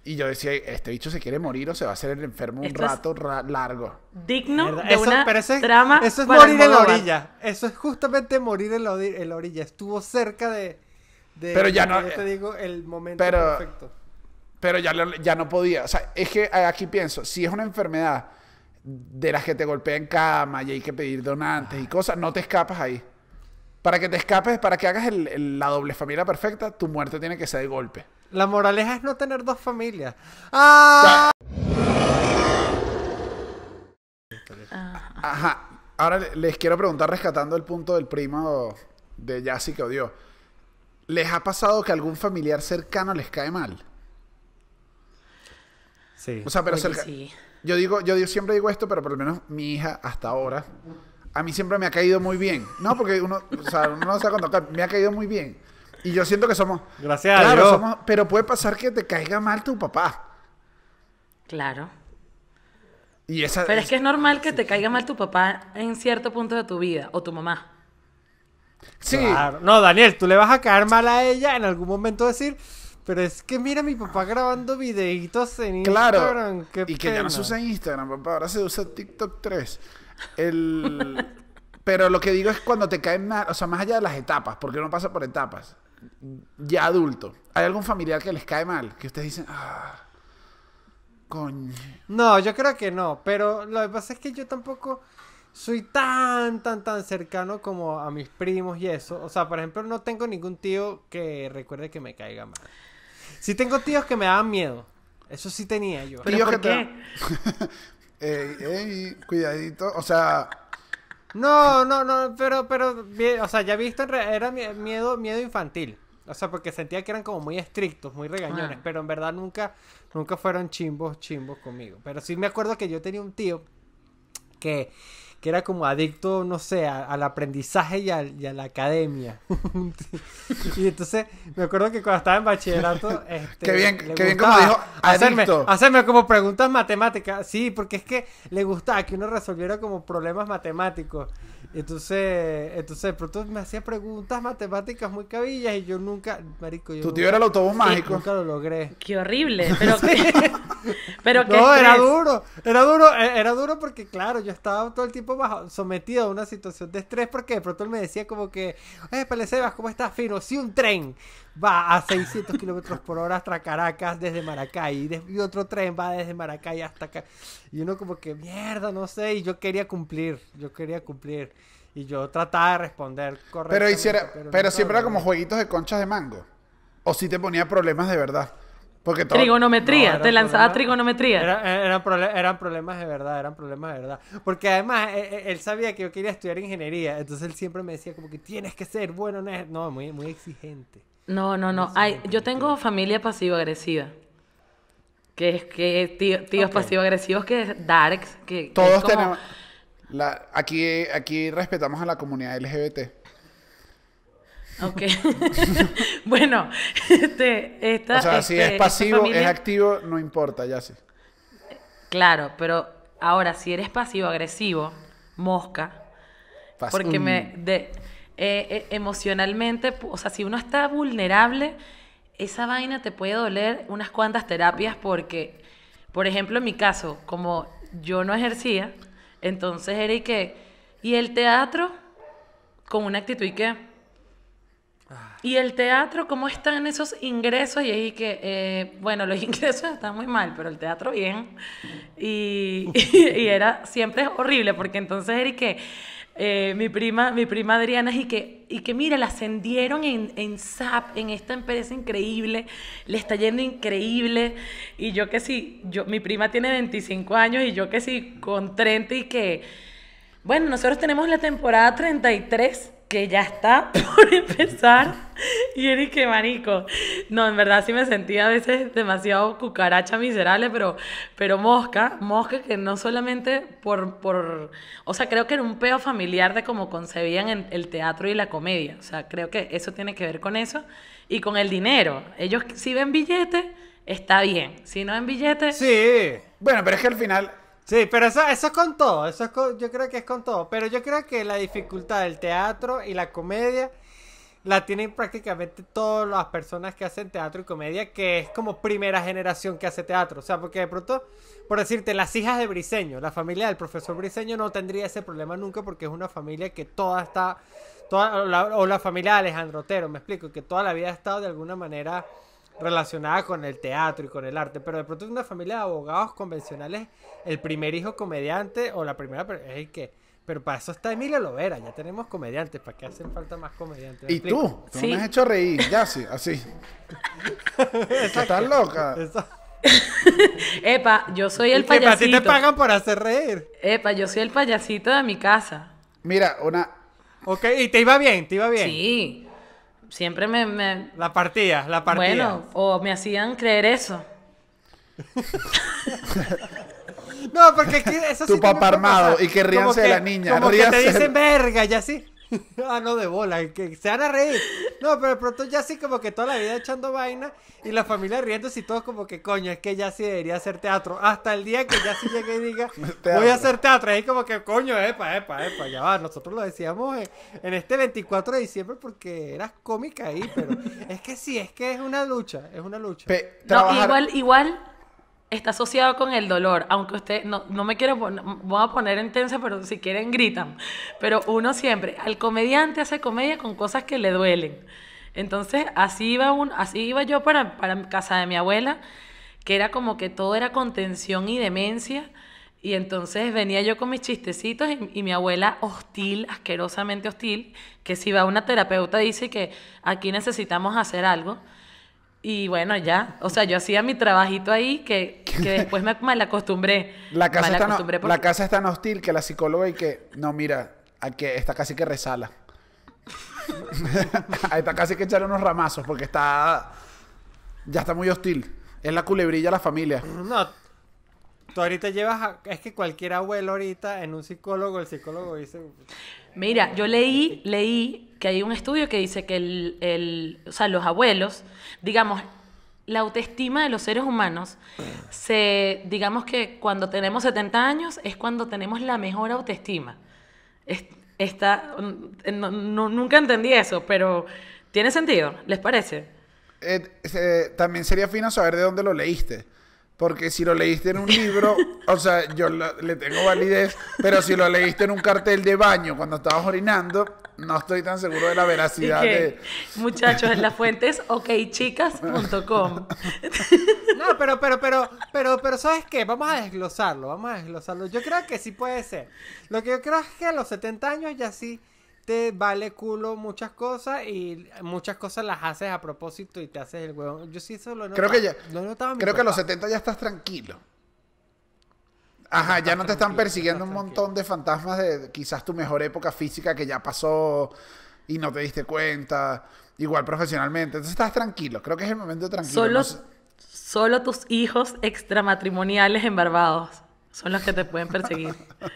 Y yo decía, este bicho se quiere morir o se va a hacer el enfermo un rato largo. Digno de eso, una Eso es morir en la orilla. Eso es justamente morir en la, orilla. Estuvo cerca de, pero ya no, te digo el momento pero, perfecto. Pero ya, ya no podía. O sea, es que aquí pienso, si es una enfermedad de las que te golpea en cama y hay que pedir donantes y cosas, no te escapas ahí. Para que te escapes, para que hagas la doble familia perfecta, tu muerte tiene que ser de golpe. La moraleja es no tener dos familias. ¡Ah! Ah. Ajá. Ahora les quiero preguntar, rescatando el punto del primo de Yassi que odió. ¿Les ha pasado que algún familiar cercano les cae mal? Sí. O sea, pero Yo digo, yo siempre digo esto, pero por lo menos mi hija hasta ahora, a mí siempre me ha caído muy bien. No, porque uno, o sea, no se ha me ha caído muy bien. Y yo siento que somos. Gracias claro, pero puede pasar que te caiga mal tu papá. Claro. Y esa, pero es que es normal que te caiga mal tu papá en cierto punto de tu vida o tu mamá. Sí. No, Daniel, tú le vas a caer mal a ella en algún momento decir, pero es que mira mi papá grabando videitos en claro. Instagram. Claro. y que ya no se usa Instagram, papá, ahora se usa TikTok 3. El... pero lo que digo es cuando te caen mal, o sea, más allá de las etapas, porque uno pasa por etapas ya adulto, ¿hay algún familiar que les cae mal? Que ustedes dicen, ah, coño. No, yo creo que no, pero lo que pasa es que yo tampoco soy tan, tan, tan cercano como a mis primos y eso. O sea, por ejemplo, no tengo ningún tío que recuerde que me caiga mal. Sí tengo tíos que me dan miedo. Eso sí tenía yo. pero que eh, cuidadito, o sea... No, no, no, pero, pero, o sea, ya visto, era miedo, miedo infantil. O sea, porque sentía que eran como muy estrictos, muy regañones, ah. pero en verdad nunca, nunca fueron chimbos, chimbos conmigo. Pero sí me acuerdo que yo tenía un tío que que era como adicto, no sé, al aprendizaje y a, la academia. y entonces me acuerdo que cuando estaba en bachillerato, este, bien, bien como dijo, hacerme, hacerme, como preguntas matemáticas, sí, porque es que le gustaba que uno resolviera como problemas matemáticos. Entonces, entonces tú me hacía preguntas matemáticas muy cabillas y yo nunca, marico, tu tío era el autobús mágico. Nunca lo logré. Qué horrible, pero qué, pero qué No, era duro, era duro, e, era duro porque claro, yo estaba todo el tiempo sometido a una situación de estrés porque de pronto él me decía como que, eh, Sebas, ¿cómo estás fino? Si un tren va a 600 kilómetros por hora hasta Caracas desde Maracay y, otro tren va desde Maracay hasta acá. Y uno como que, mierda, no sé, y yo quería cumplir, yo quería cumplir. Y yo trataba de responder correctamente. Pero, hiciera, pero, siempre era como jueguitos de conchas de mango. O si te ponía problemas de verdad. Trigonometría, te lanzaba trigonometría. eran, problemas de verdad, eran problemas de verdad. Porque además eh, eh, él, sabía que yo quería estudiar ingeniería, entonces él siempre me decía como que tienes que ser bueno No, muy, exigente. No, no, no. yo tengo familia pasivo-agresiva. Que es que tíos pasivo-agresivos que es darks. Que, Todos tenemos... aquí, aquí respetamos a la comunidad LGBT. Ok. bueno, este, esta, O sea, si es este, pasivo, es activo, no importa, ya sé. Claro, pero ahora, si eres pasivo-agresivo, mosca, porque me... Mm. De, eh, eh, emocionalmente, o sea, si uno está vulnerable, esa vaina te puede doler unas cuantas terapias porque, por ejemplo, en mi caso, como yo no ejercía, entonces era y que, y el teatro con una actitud y que ¿Y el teatro, cómo están esos ingresos? Y ahí que, eh, bueno, los ingresos están muy mal, pero el teatro bien. Y, era siempre horrible, porque entonces era que eh, mi, prima, mi prima Adriana, y que, y que mira, la ascendieron en, SAP, en esta empresa increíble, le está yendo increíble. Y yo que sí, yo, mi prima tiene 25 años y yo que sí, con 30 y que, bueno, nosotros tenemos la temporada 33 que ya está por empezar. Y eres que marico. No, en verdad sí me sentía a veces demasiado cucaracha miserable, pero, pero mosca, mosca que no solamente por, por. O sea, creo que era un peo familiar de cómo concebían el teatro y la comedia. O sea, creo que eso tiene que ver con eso y con el dinero. Ellos si ven billetes, está bien. Si no ven billetes. Sí. Bueno, pero es que al final Sí, pero eso, es con todo, eso es yo creo que es con todo, pero yo creo que la dificultad del teatro y la comedia la tienen prácticamente todas las personas que hacen teatro y comedia, que es como primera generación que hace teatro. O sea, porque de pronto, por decirte, las hijas de Briseño, la familia del profesor Briseño no tendría ese problema nunca porque es una familia que toda está, toda, o, la, o la familia de Alejandro Otero, me explico, que toda la vida ha estado de alguna manera relacionada con el teatro y con el arte, pero de pronto es una familia de abogados convencionales, el primer hijo comediante o la primera es el que... Pero para eso está Emilia Lovera, ya tenemos comediantes, ¿para qué hacen falta más comediantes? ¿Y tú? Tú me has hecho reír, ya sí, así. Estás loca. Epa, yo soy el payasito. Que para ti te pagan por hacer reír. Epa, yo soy el payasito de mi casa. Mira, una. Ok, y te iba bien, te iba bien. Sí siempre me, me... La partía, la partía. Bueno, o me hacían creer eso. no, porque es sí... Tu papá armado y que ríanse de la niña. Como que te dicen verga y así. ah, no, de bola, que se van a reír. No, pero de pronto ya sí como que toda la vida echando vaina y la familia riendo y todos como que coño, es que ya sí debería hacer teatro. Hasta el día que ya sí llegue y diga, voy a hacer teatro. Y ahí como que coño, epa, epa, epa, ya va. Nosotros lo decíamos en, este 24 de diciembre porque eras cómica ahí, pero es que sí, es que es una lucha, es una lucha. no, igual, igual está asociado con el dolor, aunque usted no, me quiero voy a poner en tensa, pero si quieren gritan, pero uno siempre, al comediante hace comedia con cosas que le duelen. Entonces, así iba, un, así iba yo para, casa de mi abuela, que era como que todo era contención y demencia. Y entonces venía yo con mis chistecitos y, mi abuela hostil, asquerosamente hostil, que si va una terapeuta dice que aquí necesitamos hacer algo, y bueno, ya. O sea, yo hacía mi trabajito ahí que, que después me mal acostumbré. La casa, la casa es tan hostil que la psicóloga y que, no, mira, aquí está casi que resala. ahí está casi que echar unos ramazos porque está. Ya está muy hostil. Es la culebrilla la familia. No, Tú ahorita llevas, a, es que cualquier abuelo ahorita en un psicólogo, el psicólogo dice... Mira, yo leí, leí que hay un estudio que dice que el, o sea, los abuelos, digamos, la autoestima de los seres humanos se, digamos que cuando tenemos 70 años es cuando tenemos la mejor autoestima. nunca entendí eso, pero tiene sentido, ¿les parece? Eh, eh, también sería fino saber de dónde lo leíste. Porque si lo leíste en un libro, o sea, yo le tengo validez, pero si lo leíste en un cartel de baño cuando estabas orinando, no estoy tan seguro de la veracidad de... Muchachos, en las fuentes okchicas.com. No, pero, pero, pero, pero, pero, ¿sabes qué? Vamos a desglosarlo, vamos a desglosarlo. Yo creo que sí puede ser. Lo que yo creo es que a los 70 años ya sí te vale culo muchas cosas y muchas cosas las haces a propósito y te haces el huevón. Yo sí solo lo Creo que creo que a los 70 ya estás tranquilo. Ajá, ya no te están persiguiendo un montón de fantasmas de quizás tu mejor época física que ya pasó y no te diste cuenta, igual profesionalmente. Entonces estás tranquilo, creo que es el momento de tranquilo. Solo, solo tus hijos extramatrimoniales en Barbados son los que te pueden perseguir.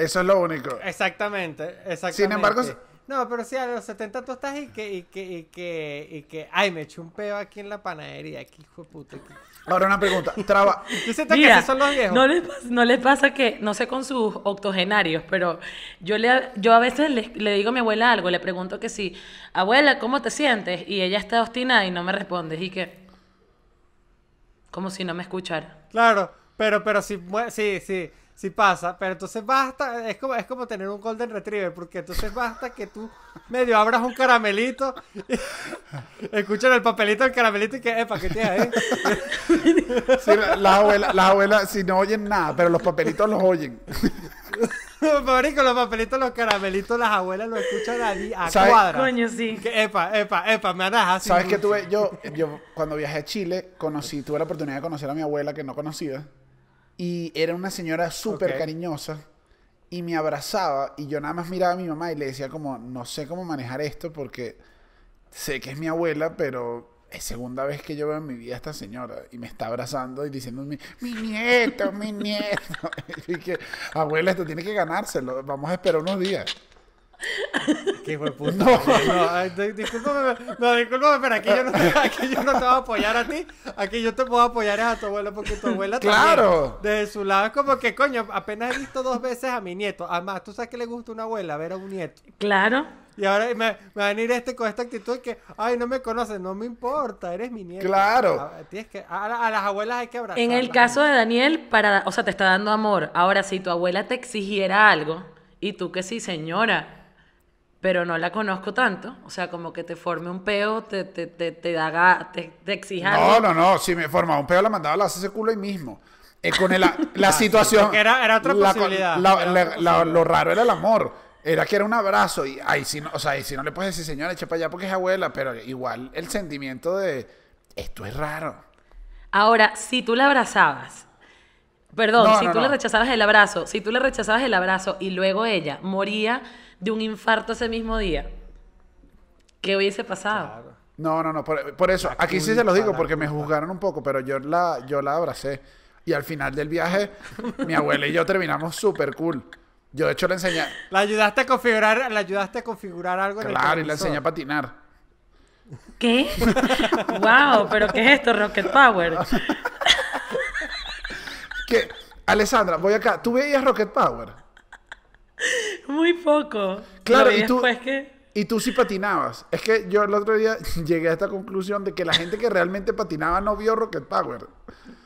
Eso es lo único. Exactamente, exactamente. Sin embargo... No, pero sí, a los 70 tú estás y que, y que, y que, y que, ay, me eché un peo aquí en la panadería, aquí hijo de puta. Ahora una pregunta, traba. Mira, que son los viejos? No les, pasa que, no sé con sus octogenarios, pero yo le, yo a veces le, digo a mi abuela algo, le pregunto que si... abuela, ¿cómo te sientes? Y ella está obstinada y no me responde, y que, como si no me escuchara. Claro, pero, pero sí, sí, sí si pasa, pero entonces basta, es como, es como tener un golden retriever, porque entonces basta que tú medio abras un caramelito, escuchan el papelito del caramelito y que, epa, ¿qué tienes ahí? las abuelas, las abuelas, si no oyen nada, pero los papelitos los oyen. Fabrico, los papelitos, los caramelitos, las abuelas lo escuchan ahí a ¿Sabes? Coño, sí. Que, epa, epa, epa, me así. ¿Sabes qué tuve? Yo, yo cuando viajé a Chile, conocí, tuve la oportunidad de conocer a mi abuela que no conocía. Y era una señora súper cariñosa y me abrazaba y yo nada más miraba a mi mamá y le decía como, no sé cómo manejar esto porque sé que es mi abuela, pero es segunda vez que yo veo en mi vida a esta señora y me está abrazando y diciéndome, mi nieto, mi nieto. y abuela, esto tiene que ganárselo, vamos a esperar unos días. ¿Qué fue discúlpame, pero aquí yo no, te, voy a apoyar a ti. Aquí yo te puedo apoyar a tu abuela porque tu abuela ¡Claro! desde su lado es como que, coño, apenas he visto dos veces a mi nieto. Además, ¿tú sabes que le gusta una abuela? Ver a un nieto. Claro. Y ahora me, va a venir este con esta actitud que, ay, no me conoces, no me importa, eres mi nieto. Claro. A, que, las abuelas hay que abrazar. En el caso de Daniel, para, o sea, te está dando amor. Ahora, si tu abuela te exigiera algo, y tú que sí, señora, pero no la conozco tanto. O sea, como que te forme un peo, te, te, te, te te, te exija. No, no, no. Si me formaba un peo, la mandaba a la ese culo ahí mismo. Eh, con la, ah, situación. Era, otra la, posibilidad. lo raro era el amor. Era que era un abrazo. Y ay, si no, o sea, si no le puedes decir, señora, echa para allá porque es abuela. Pero igual el sentimiento de esto es raro. Ahora, si tú la abrazabas Perdón, si tú le rechazabas el abrazo, si tú le rechazabas el abrazo y luego ella moría de un infarto ese mismo día, ¿qué hubiese pasado? No, no, no, por, eso, aquí sí se los digo porque me juzgaron un poco, pero yo la, yo la abracé. Y al final del viaje, mi abuela y yo terminamos súper cool. Yo de hecho le enseñé... La ayudaste a configurar, la ayudaste a configurar algo. en el y le enseñé a patinar. ¿Qué? wow, pero ¿qué es esto, Rocket Power? ¿Qué? Alessandra, voy acá. ¿Tú veías Rocket Power? Muy poco. Claro, y tú, que... y tú sí patinabas. Es que yo el otro día llegué a esta conclusión de que la gente que realmente patinaba no vio Rocket Power.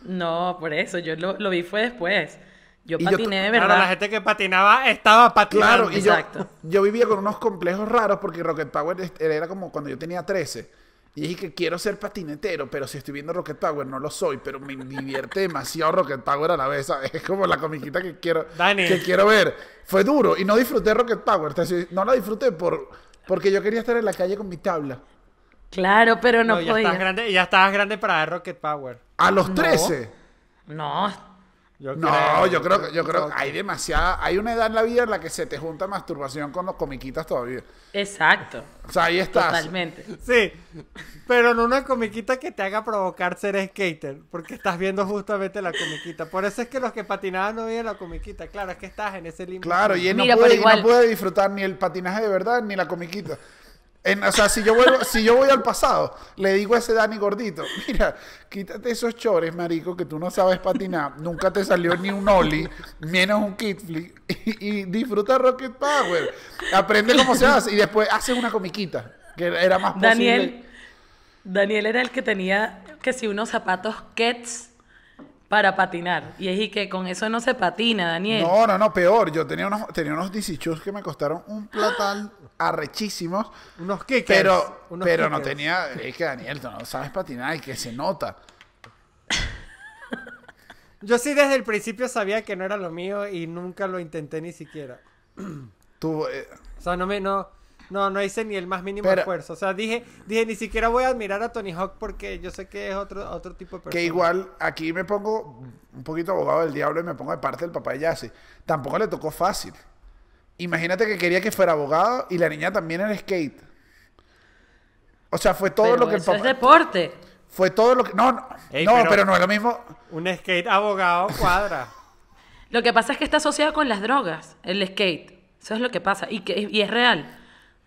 No, por eso, yo lo, vi fue después. Yo patiné, de ¿verdad? Claro, la gente que patinaba estaba patinando. Exacto. yo, vivía con unos complejos raros porque Rocket Power era como cuando yo tenía 13 y dije que quiero ser patinetero, pero si estoy viendo Rocket Power no lo soy, pero me divierte demasiado Rocket Power a la vez, Es como la comiquita que quiero, que quiero ver. Fue duro y no disfruté Rocket Power, no la disfruté por, porque yo quería estar en la calle con mi tabla. Claro, pero no, podía. Estás ya estabas grande para ver Rocket Power. ¿A los 13? No, no no, yo creo que yo creo que hay demasiada, hay una edad en la vida en la que se te junta masturbación con los comiquitas todavía. Exacto. O sea, ahí estás. Totalmente. Sí. Pero no una comiquita que te haga provocar ser skater, porque estás viendo justamente la comiquita. Por eso es que los que patinaban no veían la comiquita. Claro, es que estás en ese límite. Claro, y él no, puede, no puede disfrutar ni el patinaje de verdad ni la comiquita o sea, si yo, si yo voy al pasado, le digo a ese Dani gordito, mira, quítate esos chores, marico, que tú no sabes patinar, nunca te salió ni un ollie, menos un kickflip, y, y, disfruta Rocket Power. Aprende cómo se hace y después hace una comiquita, que era más posible. Daniel, Daniel era el que tenía, que si unos zapatos Kets para patinar. Y es y que con eso no se patina, Daniel. No, no, no, peor. Yo tenía unos, tenía unos que me costaron un platal arrechísimos. Unos Pero, pero no tenía. Es que Daniel, tú no sabes patinar y que se nota. Yo sí desde el principio sabía que no era lo mío y nunca lo intenté ni siquiera. Eh, o sea, no me. No, no, no hice ni el más mínimo esfuerzo. O sea, dije, dije, ni siquiera voy a admirar a Tony Hawk porque yo sé que es otro, otro tipo de persona. Que igual, aquí me pongo un poquito abogado del diablo y me pongo de parte del papá de Tampoco le tocó fácil. Imagínate que quería que fuera abogado y la niña también era skate. O sea, fue todo lo que eso Es deporte. Fue todo lo que. No, no, pero, no es lo mismo. Un skate abogado cuadra. lo que pasa es que está asociado con las drogas, el skate. Eso es lo que pasa. Y, que, es real.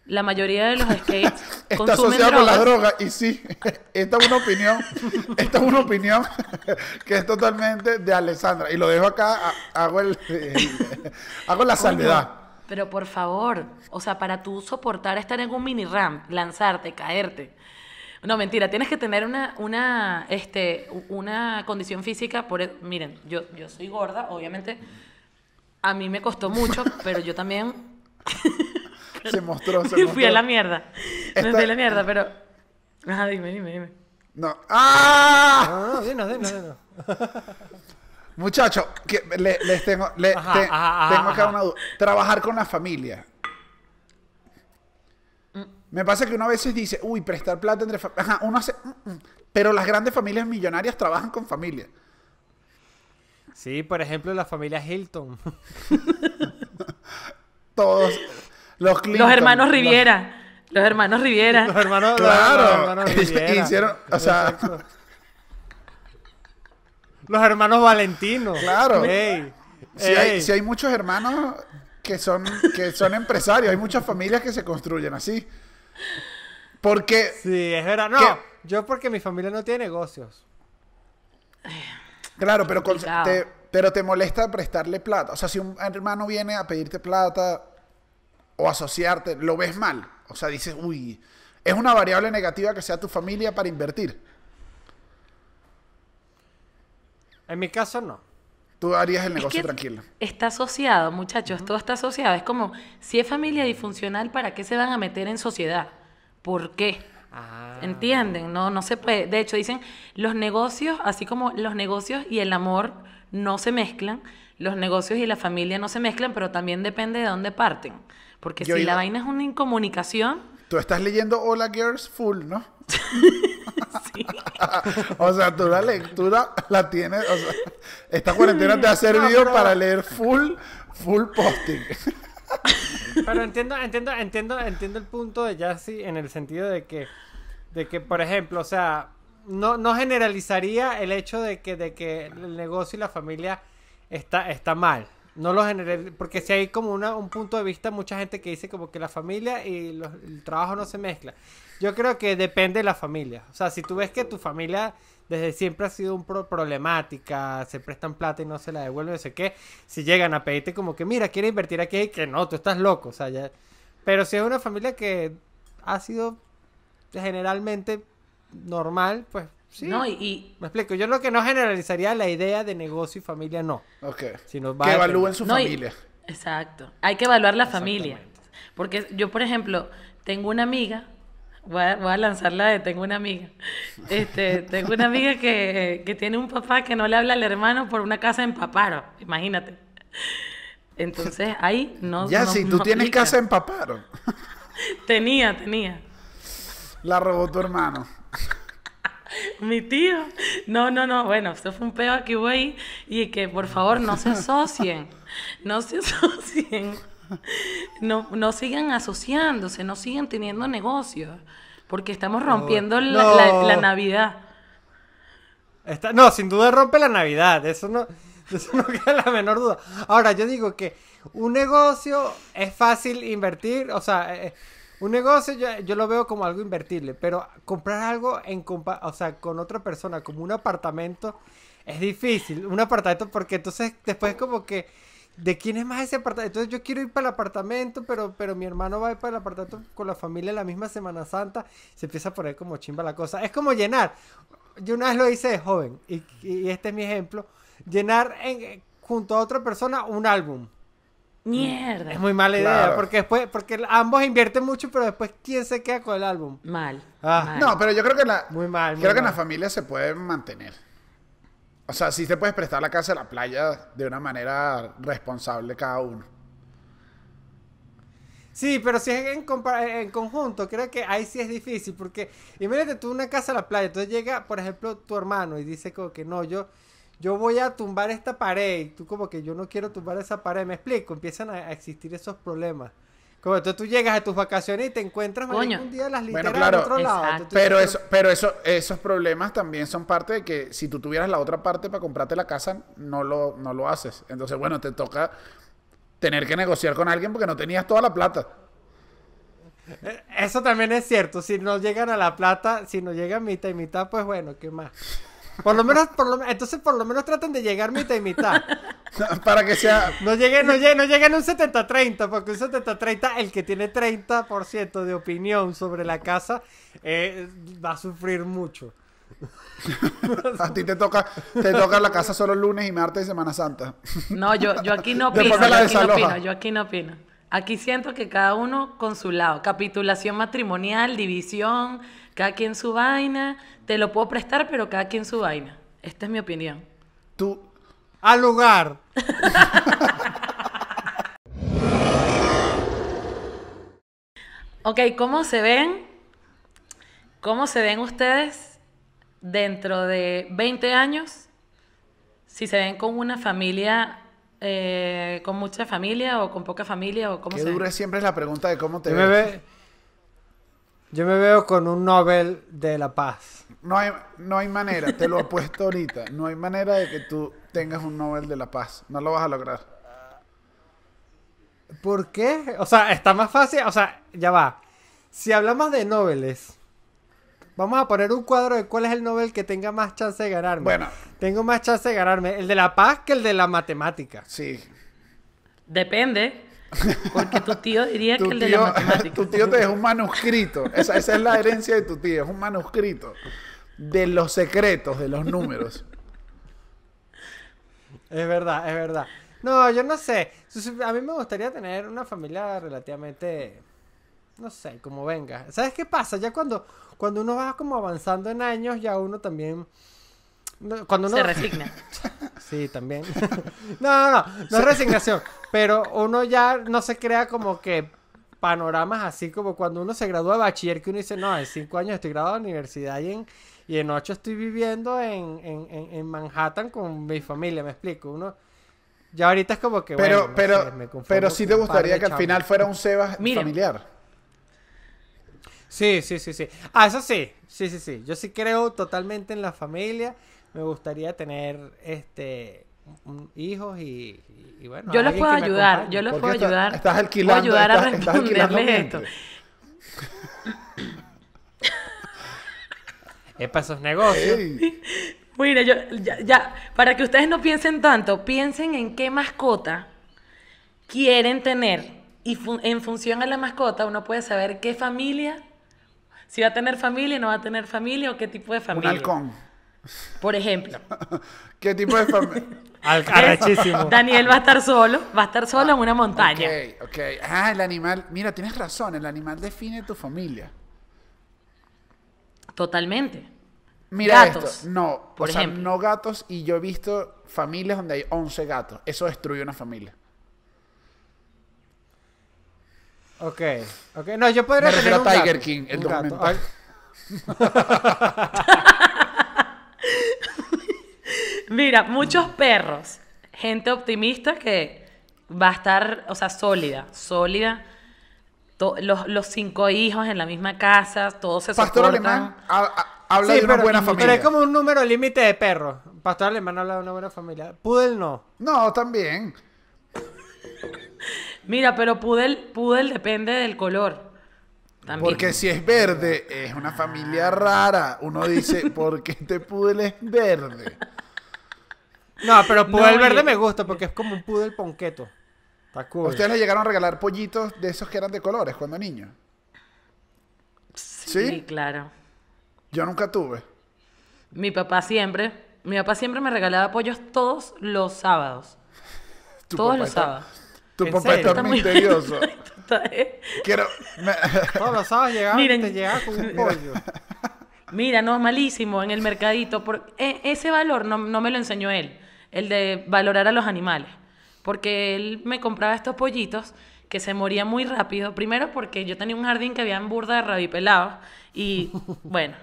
La mayoría de los skates está asociado drogas. con las drogas. Y sí, esta es una opinión. esta es una opinión que es totalmente de Alessandra. Y lo dejo acá, hago, el, hago la salvedad. Pero por favor, o sea, para tú soportar estar en un mini ramp, lanzarte, caerte. No, mentira, tienes que tener una, una, este, una condición física. Por, e, miren, yo, yo soy gorda, obviamente. A mí me costó mucho, pero yo también. se mostró, se mostró. Fui a la mierda. Me fui a la mierda, pero. Ah, dime, dime, dime. No. ¡Ah! No, no, no, Muchachos, les tengo, acá una duda. Trabajar con la familia. Me pasa que uno a veces dice, uy, prestar plata entre familias. uno hace. Mm, mm". Pero las grandes familias millonarias trabajan con familia. Sí, por ejemplo, la familia Hilton. Todos. Los, los hermanos Riviera. Los, hermanos Riviera. Los hermanos. Claro. Hicieron. O sea. Los hermanos Valentino. Claro. si, Hay, muchos hermanos que son, que son empresarios, hay muchas familias que se construyen así. Porque. Sí, es verdad. No, yo porque mi familia no tiene negocios. Claro, pero, pero te molesta prestarle plata. O sea, si un hermano viene a pedirte plata o asociarte, lo ves mal. O sea, dices, uy, es una variable negativa que sea tu familia para invertir. En mi caso, no. Tú harías el negocio tranquilo. Está asociado, muchachos, todo está asociado. Es como, si es familia disfuncional, ¿para qué se van a meter en sociedad? ¿Por qué? Ah. ¿Entienden? No, no se puede. De hecho, dicen, los negocios, así como los negocios y el amor no se mezclan, los negocios y la familia no se mezclan, pero también depende de dónde parten. Porque si la vaina es una incomunicación, Tú estás leyendo Hola Girls full, ¿no? o sea, tú la lectura la tienes. esta cuarentena te ha servido para leer full, full posting. pero entiendo, entiendo, entiendo, entiendo el punto de Jassy en el sentido de que, de que, por ejemplo, o sea, no, no generalizaría el hecho de que, de que el negocio y la familia está, está mal. No lo generé, porque si hay como una, un punto de vista, mucha gente que dice como que la familia y el trabajo no se mezcla. Yo creo que depende de la familia. O sea, si tú ves que tu familia desde siempre ha sido un problemática, se prestan plata y no se la devuelven, no sé qué, si llegan a pedirte como que, mira, quiere invertir aquí, y que no, tú estás loco. O sea, ya... Pero si es una familia que ha sido generalmente normal, pues no, y, Me explico, yo lo que no generalizaría la idea de negocio y familia, no. que evalúen su familia. Exacto. Hay que evaluar la familia. Porque yo, por ejemplo, tengo una amiga, voy a, lanzarla de tengo una amiga. Este, tengo una amiga que, tiene un papá que no le habla al hermano por una casa en Paparo, imagínate. Entonces ahí no. Ya, si tú tienes casa en Paparo. Tenía, tenía. La robó tu hermano mi tío. No, no, no, bueno, esto fue un peo que hubo y que por favor no se asocien, no se asocien, no, no sigan asociándose, no sigan teniendo negocios, porque estamos rompiendo la, Navidad. no, sin duda rompe la Navidad, eso no, eso no queda la menor duda. Ahora, yo digo que un negocio es fácil invertir, o sea... Eh, un negocio yo, lo veo como algo invertible, pero comprar algo en compa o sea, con otra persona, como un apartamento, es difícil. Un apartamento, porque entonces después como que, ¿de quién es más ese apartamento? Entonces yo quiero ir para el apartamento, pero, pero mi hermano va a ir para el apartamento con la familia la misma Semana Santa. Se empieza a poner como chimba la cosa. Es como llenar. Yo una vez lo hice de joven, y, y este es mi ejemplo. Llenar en, junto a otra persona un álbum. Mierda. Es muy mala idea, porque después, porque ambos invierten mucho, pero después quién se queda con el álbum. Mal. Ah. No, pero yo creo que la, creo que en la familia se puede mantener. O sea, sí se puede prestar la casa a la playa de una manera responsable cada uno. Sí, pero si es en, conjunto, creo que ahí sí es difícil, porque imagínate tú una casa a la playa, entonces llega, por ejemplo, tu hermano y dice como que no, yo yo voy a tumbar esta pared y tú como que yo no quiero tumbar esa pared, me explico, empiezan a, existir esos problemas. Como entonces tú llegas a tus vacaciones y te encuentras un día las literas del otro lado. pero eso, pero eso, esos problemas también son parte de que si tú tuvieras la otra parte para comprarte la casa, no lo, no lo haces. Entonces, bueno, te toca tener que negociar con alguien porque no tenías toda la plata. Eh, eso también es cierto. Si no llegan a la plata, si no llegan mitad y mitad, pues bueno, ¿qué más? Por lo menos, por lo, entonces por lo menos traten de llegar mitad y mitad. Para que sea... No lleguen, no no lleguen un 70-30, porque un 70-30, el que tiene 30% de opinión sobre la casa, eh, va a sufrir mucho. a ti te toca, te toca la casa solo lunes y martes y Semana Santa. no, yo, yo aquí no opino, yo aquí no opino. Aquí siento que cada uno con su lado, capitulación matrimonial, división, cada quien su vaina, te lo puedo prestar, pero cada quien su vaina. Esta es mi opinión. Tú, al lugar. ok, ¿cómo se ven? ¿Cómo se ven ustedes dentro de 20 años? Si se ven con una familia eh, con mucha familia o con poca familia o cómo siempre es la pregunta de cómo te ves. Yo me veo con un Nobel de la Paz. No hay, no hay manera, te lo apuesto ahorita. No hay manera de que tú tengas un Nobel de la Paz. No lo vas a lograr. ¿Por qué? O sea, está más fácil. O sea, ya va. Si hablamos de Nobeles, vamos a poner un cuadro de cuál es el Nobel que tenga más chance de ganarme. Bueno. Tengo más chance de ganarme el de la paz que el de la matemática. Sí. Depende. Porque tu tío diría que el de la matemática. Tu tío te dejó un manuscrito. Esa, es la herencia de tu tío, es un manuscrito de los secretos de los números. Es verdad, es verdad. No, yo no sé. A mí me gustaría tener una familia relativamente. No sé, como venga. ¿Sabes qué pasa? Ya cuando, cuando uno va como avanzando en años, ya uno también cuando uno... Se resigna. Sí, también. No, no, no, es resignación, pero uno ya no se crea como que panoramas así como cuando uno se gradúa de bachiller que uno dice, no, en cinco años estoy graduado de universidad y en, y en ocho estoy viviendo en, Manhattan con mi familia, me explico, uno... Ya ahorita es como que... Pero, bueno, pero, pero sí te gustaría que al final fuera un Sebas familiar. Sí, sí, sí, sí. Ah, eso sí, sí, sí, sí. Yo sí creo totalmente en la familia me gustaría tener este hijos y, bueno. Yo los puedo ayudar, yo los puedo ayudar. Estás alquilando, ayudar a estás, responderles esto. es para esos negocios. ya, para que ustedes no piensen tanto, piensen en qué mascota quieren tener. Y en función a la mascota, uno puede saber qué familia, si va a tener familia, no va a tener familia o qué tipo de familia. Un halcón. Por ejemplo. ¿Qué tipo de familia? Daniel va a estar solo, va a estar solo en una montaña. Ok, ok. Ah, el animal, mira, tienes razón, el animal define tu familia. Totalmente. Mira gatos, no, por ejemplo. no gatos y yo he visto familias donde hay 11 gatos. Eso destruye una familia. Ok, No, yo podría tener un Tiger King, el documental Mira, muchos perros, gente optimista que va a estar, o sea, sólida, sólida. los, cinco hijos en la misma casa, todos se Pastor alemán habla de una buena familia. Pero es como un número límite de perros. Pastor alemán habla de una buena familia. Pudel no. No, también. Mira, pero Pudel depende del color. Porque si es verde, es una familia rara. Uno dice, ¿por qué este poodle es verde? No, pero poodle verde me gusta porque es como un poodle ponqueto. ¿Ustedes le llegaron a regalar pollitos de esos que eran de colores cuando niño? Sí, claro. Yo nunca tuve. Mi papá siempre, mi papá siempre me regalaba pollos todos los sábados. todos los sábados. Tu papá está muy misterioso. Quiero. te con un pollo. Mira, no, malísimo en el mercadito. Por, e, ese valor no, me lo enseñó él, el de valorar a los animales. Porque él me compraba estos pollitos que se morían muy rápido. Primero porque yo tenía un jardín que había en burda de rabipelados y bueno,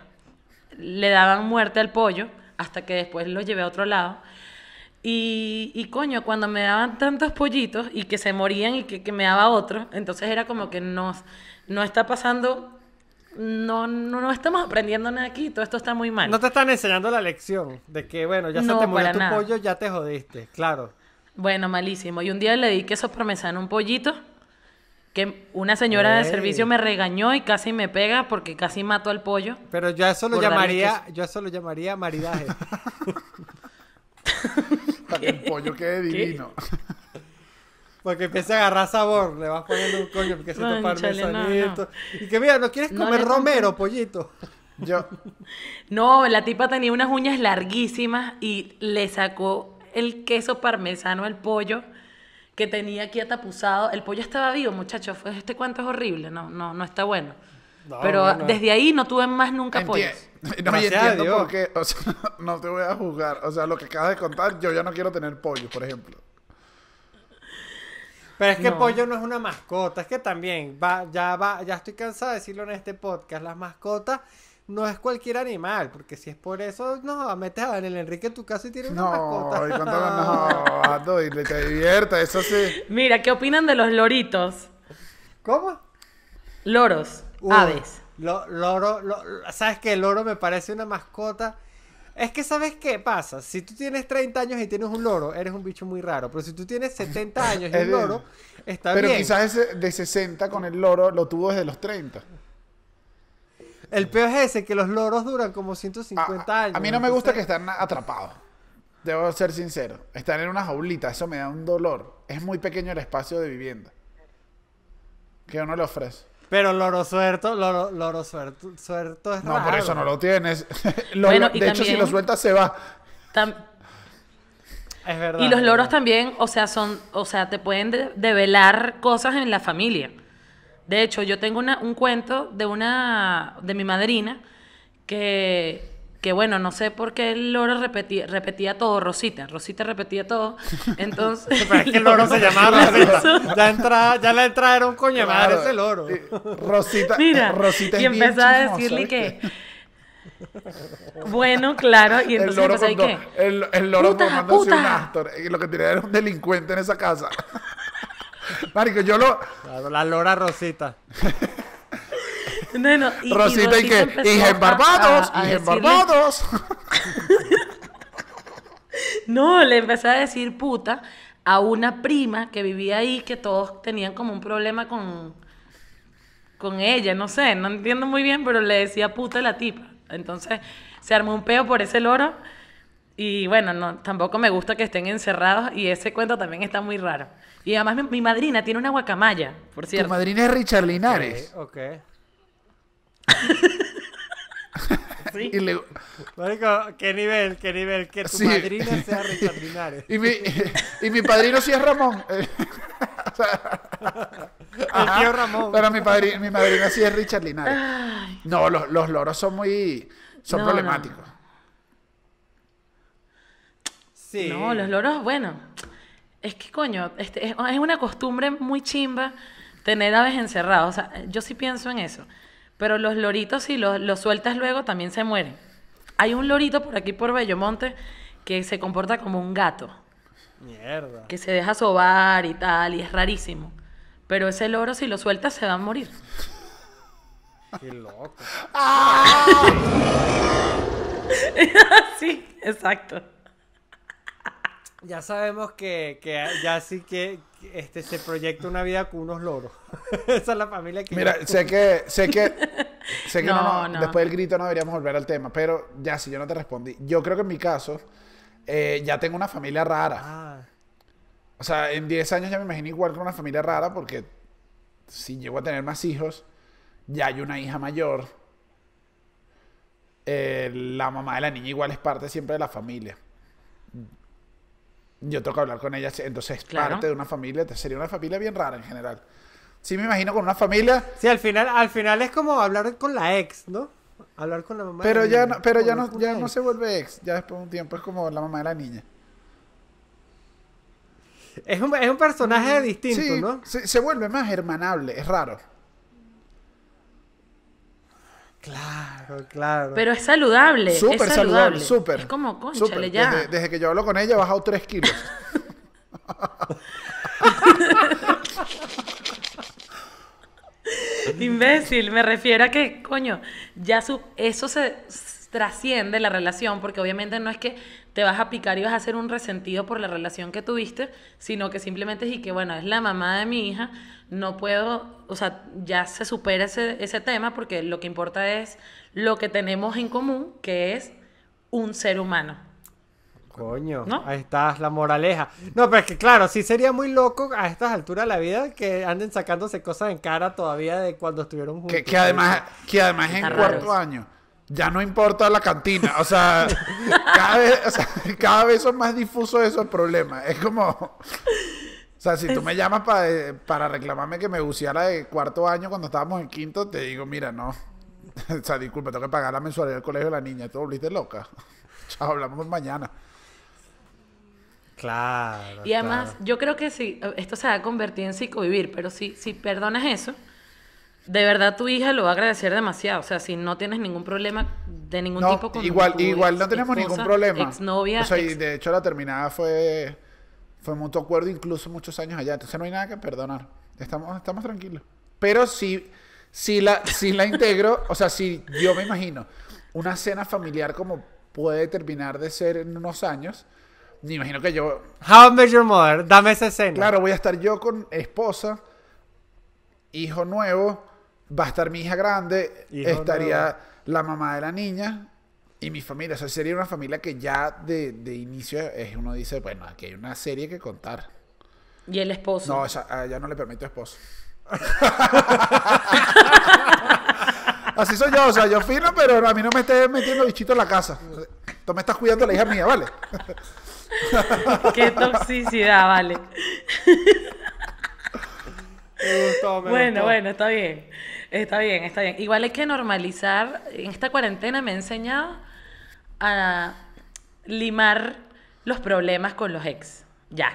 le daban muerte al pollo hasta que después lo llevé a otro lado. Y, coño, cuando me daban tantos pollitos y que se morían y que, me daba otro, entonces era como que no no está pasando, no, no, no, estamos aprendiendo nada aquí, todo esto está muy mal. No te están enseñando la lección de que, bueno, ya se te murió tu pollo, ya te jodiste, claro. Bueno, malísimo. Y un día le di queso parmesano a un pollito que una señora de servicio me regañó y casi me pega porque casi mató al pollo. Pero yo eso lo llamaría, yo eso lo llamaría maridaje. que el pollo quede divino. Porque empieza a agarrar sabor, le vas poniendo un coño, parmesanito. Y que mira, ¿no quieres comer romero, pollito? Yo. No, la tipa tenía unas uñas larguísimas y le sacó el queso parmesano al pollo que tenía aquí atapuzado. El pollo estaba vivo, muchachos. Este cuento es horrible, no, no, no está bueno pero eh. desde ahí no tuve más nunca pollos. No, te voy a juzgar. O sea, lo que acabas de contar, yo ya no quiero tener pollo, por ejemplo. Pero es que pollo no es una mascota, es que también va, ya va, ya estoy cansada de decirlo en este podcast, las mascotas no es cualquier animal, porque si es por eso, no, metes a Daniel Enrique en tu casa y tienes una mascota. Y no, y te divierta, eso sí. Mira, ¿qué opinan de los loritos? ¿Cómo? Loros. Aves. Lo, loro, ¿sabes que El loro me parece una mascota. Es que sabes qué pasa, si tú tienes 30 años y tienes un loro, eres un bicho muy raro, pero si tú tienes 70 años y un loro, está bien. Pero quizás de 60 con el loro lo tuvo desde los 30. El peor es ese, que los loros duran como 150 ah, ah, años. A mí no me gusta que estén atrapados. Debo ser sincero. Están en una jaulita, eso me da un dolor. Es muy pequeño el espacio de vivienda. Que uno le ofrece. Pero loro suerto loro, loro No, por eso no lo tienes. de hecho, si lo sueltas se va. Es verdad. Y los loros también, o sea, son, o sea, te pueden develar cosas en la familia. De hecho, yo tengo un cuento de una de mi madrina que que bueno, no sé por qué el loro repetía, repetía todo, Rosita, Rosita repetía todo, entonces... Pero es que el loro se llamaba Rosita, ya, entra, ya la entrada era un coño ese loro. Rosita, Mira, Rosita y empezaba a decirle ¿eh? que... Bueno, claro, y entonces el loro, ahí ¿qué? El, el loro puta, puta. un y lo que tenía era un delincuente en esa casa. Marico, yo lo. la lora Rosita. No, no. Rosita, ¿y, qué? en Barbados, en Barbados. no, le empecé a decir puta a una prima que vivía ahí, que todos tenían como un problema con, con ella, no sé, no entiendo muy bien, pero le decía puta la tipa. Entonces se armó un peo por ese loro. Y bueno, no, tampoco me gusta que estén encerrados y ese cuento también está muy raro. Y además mi, madrina tiene una guacamaya, por cierto. Tu madrina es Richard Linares. ok okay. ¿Sí? Y qué nivel, qué nivel, que tu madrina sea Richard Linares. Y mi, y mi padrino sí es Ramón. Eh, Ramón. Pero mi, padrino mi madrina sí es Richard Linares. No, los, loros son muy... son problemáticos. No. los loros, bueno, es que coño, este, es, es una costumbre muy chimba tener aves encerradas. O sea, yo sí pienso en eso. Pero los loritos, si los, sueltas luego, también se mueren. Hay un lorito por aquí, por Bellomonte, que se comporta como un gato. Mierda. Que se deja sobar y tal, y es rarísimo. Pero ese loro, si lo sueltas, se va a morir. Qué loco. ¡Ah! sí, exacto. Ya sabemos que, que ya sí que, este, se proyecta una vida con unos loros. Esa es la familia que. Mira, sé que, sé que, sé que después del grito no deberíamos volver al tema, pero ya, si yo no te respondí, yo creo que en mi caso, eh, ya tengo una familia rara. Ah. O sea, en 10 años ya me imagino igual con una familia rara, porque si llego a tener más hijos, ya hay una hija mayor. Eh, la mamá de la niña igual es parte siempre de la familia yo tengo que hablar con ella, entonces es parte de una familia, sería una familia bien rara en general. Sí, me imagino con una familia. Sí, al final, al final es como hablar con la ex, ¿no? Hablar con la mamá. Pero de ya, niña, no, pero ya no, ya no se vuelve ex. Ya después de un tiempo es como la mamá de la niña. Es un, es un personaje distinto, ¿no? se vuelve más hermanable, es raro. Claro, claro. Pero es saludable. Súper es saludable, súper. Es como, conchale, ya. Desde, que yo hablo con ella he bajado tres kilos. Imbécil, me refiero a que, coño, ya su, eso se trasciende la relación, porque obviamente no es que te vas a picar y vas a hacer un resentido por la relación que tuviste, sino que simplemente es que, bueno, es la mamá de mi hija, no puedo, o sea, ya se supera ese, tema porque lo que importa es lo que tenemos en común, que es un ser humano. Coño, ahí está la moraleja. No, pero es que claro, sí sería muy loco a estas alturas de la vida que anden sacándose cosas en cara todavía de cuando estuvieron juntos. Que, que además, que además en cuarto año ya no importa la cantina. O sea, cada vez, cada vez son más difusos esos problemas. Es como. O sea, si tú me llamas eh, para reclamarme que me buceara de cuarto año cuando estábamos en quinto, te digo, mira, no. O sea, disculpe, tengo que pagar la mensualidad del colegio de la niña. Tú volviste loca. Chao, hablamos mañana. Claro. Y además, yo creo que si esto se va a convertir en psicovivir, pero si, si perdonas eso, de verdad tu hija lo va a agradecer demasiado. O sea, si no tienes ningún problema de ningún tipo con igual, igual no tenemos ningún problema. de hecho la terminada fue fue mutuo acuerdo incluso muchos años allá. Entonces no hay nada que perdonar. Estamos estamos tranquilos. Pero si si la la integro, o sea, si yo me imagino una cena familiar como puede terminar de ser en unos años. Me imagino que yo. How about Your Mother, dame esa escena. Claro, voy a estar yo con esposa, hijo nuevo, va a estar mi hija grande, estaría la mamá de la niña y mi familia. O sería una familia que ya de, inicio es, uno dice, bueno, aquí hay una serie que contar. ¿Y el esposo? No, ya no le permito esposo. Así soy yo, o sea, yo fino, pero a mí no me estés metiendo bichito en la casa. Tú me estás cuidando a la hija mía, ¿vale? Qué toxicidad, vale bueno, bueno, está bien. Está bien, está bien. Igual hay que normalizar. En esta cuarentena me he enseñado a limar los problemas con los ex. Ya.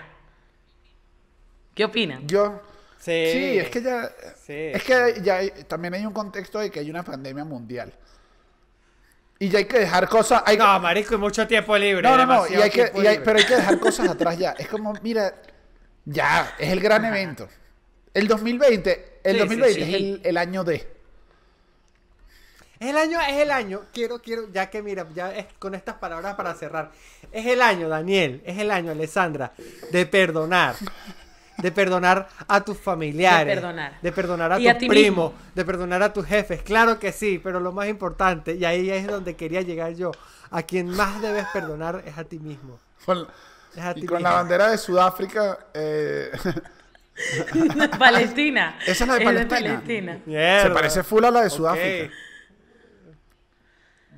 ¿Qué opinan? Yo. Sí. sí es que ya. Es que ya también hay un contexto de que hay una pandemia mundial. Y ya hay que dejar cosas. no, Marisco, hay mucho tiempo libre. No, no, no. pero hay que dejar cosas atrás ya. Es como, mira, ya, es el gran evento. El 2020, el 2020 es el, año de. Es el año, es el año. Quiero, quiero, ya que mira, ya es, con estas palabras para cerrar. Es el año, Daniel, es el año, Alessandra, de perdonar. De perdonar a tus familiares. De perdonar. a tus primos. De perdonar a tus jefes. Claro que sí, pero lo más importante, y ahí es donde quería llegar yo, a quien más debes perdonar es a ti mismo. Con, y con la bandera de Sudáfrica, eh... Palestina. Esa es la de Palestina. Se parece full a la de Sudáfrica.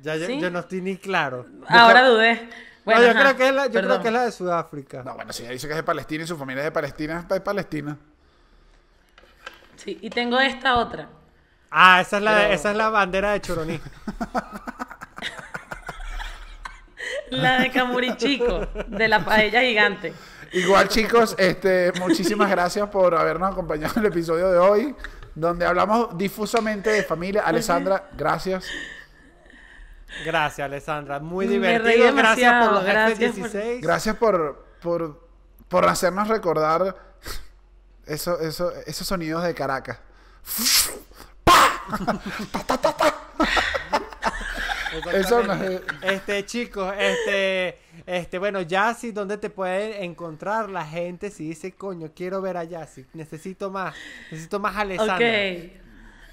Ya yo, no estoy ni claro. Ahora dudé. Bueno, yo, creo que, es la, de Sudáfrica. No, bueno, si ella dice que es de Palestina y su familia es de Palestina, es de Palestina. Sí, y tengo esta otra. Ah, esa es la, esa es la bandera de Choroní. la de Camurichico, de la paella gigante. Igual, chicos, este, muchísimas gracias por habernos acompañado en el episodio de hoy, donde hablamos difusamente de familia. Alessandra, gracias. Gracias, Alessandra. Muy divertido. Gracias por los gracias 16. Gracias por, hacernos recordar eso, esos sonidos de Caracas. Eso Este, chicos, este, este, bueno, Yassi, ¿dónde te pueden encontrar la gente si dice, coño, quiero ver a Yassi? Necesito más, necesito más Alessandra.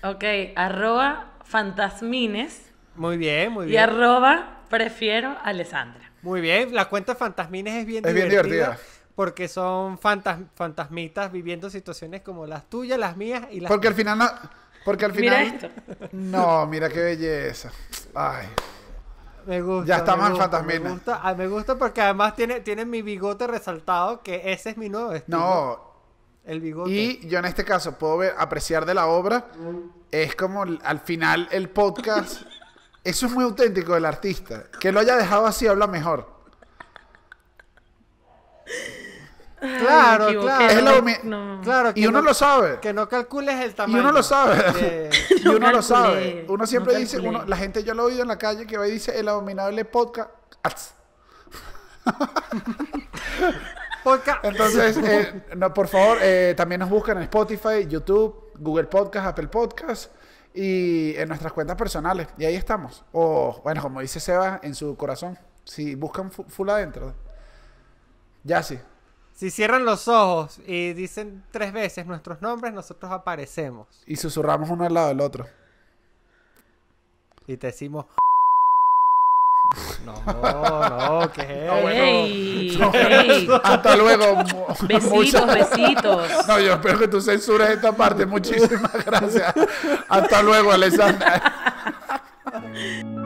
Ok, ok, arroba fantasmines. Muy bien, muy bien. Y arroba prefiero Alessandra. Muy bien, la cuenta fantasmines es bien divertida. porque son fantas fantasmitas viviendo situaciones como las tuyas, las mías y las Porque al final no, porque al final. No, mira qué belleza. Ay. Me gusta. Ya está más fantasmina. Ah, me gusta, porque además tiene, tiene mi bigote resaltado, que ese es mi nuevo estilo. No. El bigote. Y yo en este caso puedo apreciar de la obra. Es como al final el podcast. eso es muy auténtico del artista. Que lo haya dejado así habla mejor. Claro, claro. y uno lo sabe. Que no calcules el tamaño. Y uno lo sabe. y uno lo sabe. Uno siempre dice, la gente yo lo he oído en la calle que va dice el abominable podcast. podcast. Entonces, eh, por favor, eh, también nos buscan en Spotify, YouTube, Google Podcast, Apple Podcast y en nuestras cuentas personales. Y ahí estamos. O, bueno, como dice Seba, en su corazón. Si buscan full adentro. Ya sí. Si cierran los ojos y dicen tres veces nuestros nombres, nosotros aparecemos. Y susurramos uno al lado del otro. Y te decimos. No, no, ¿qué es? Hasta luego. Besitos, besitos. No, yo espero que tú censures esta parte. Muchísimas gracias. Hasta luego, Alessandra.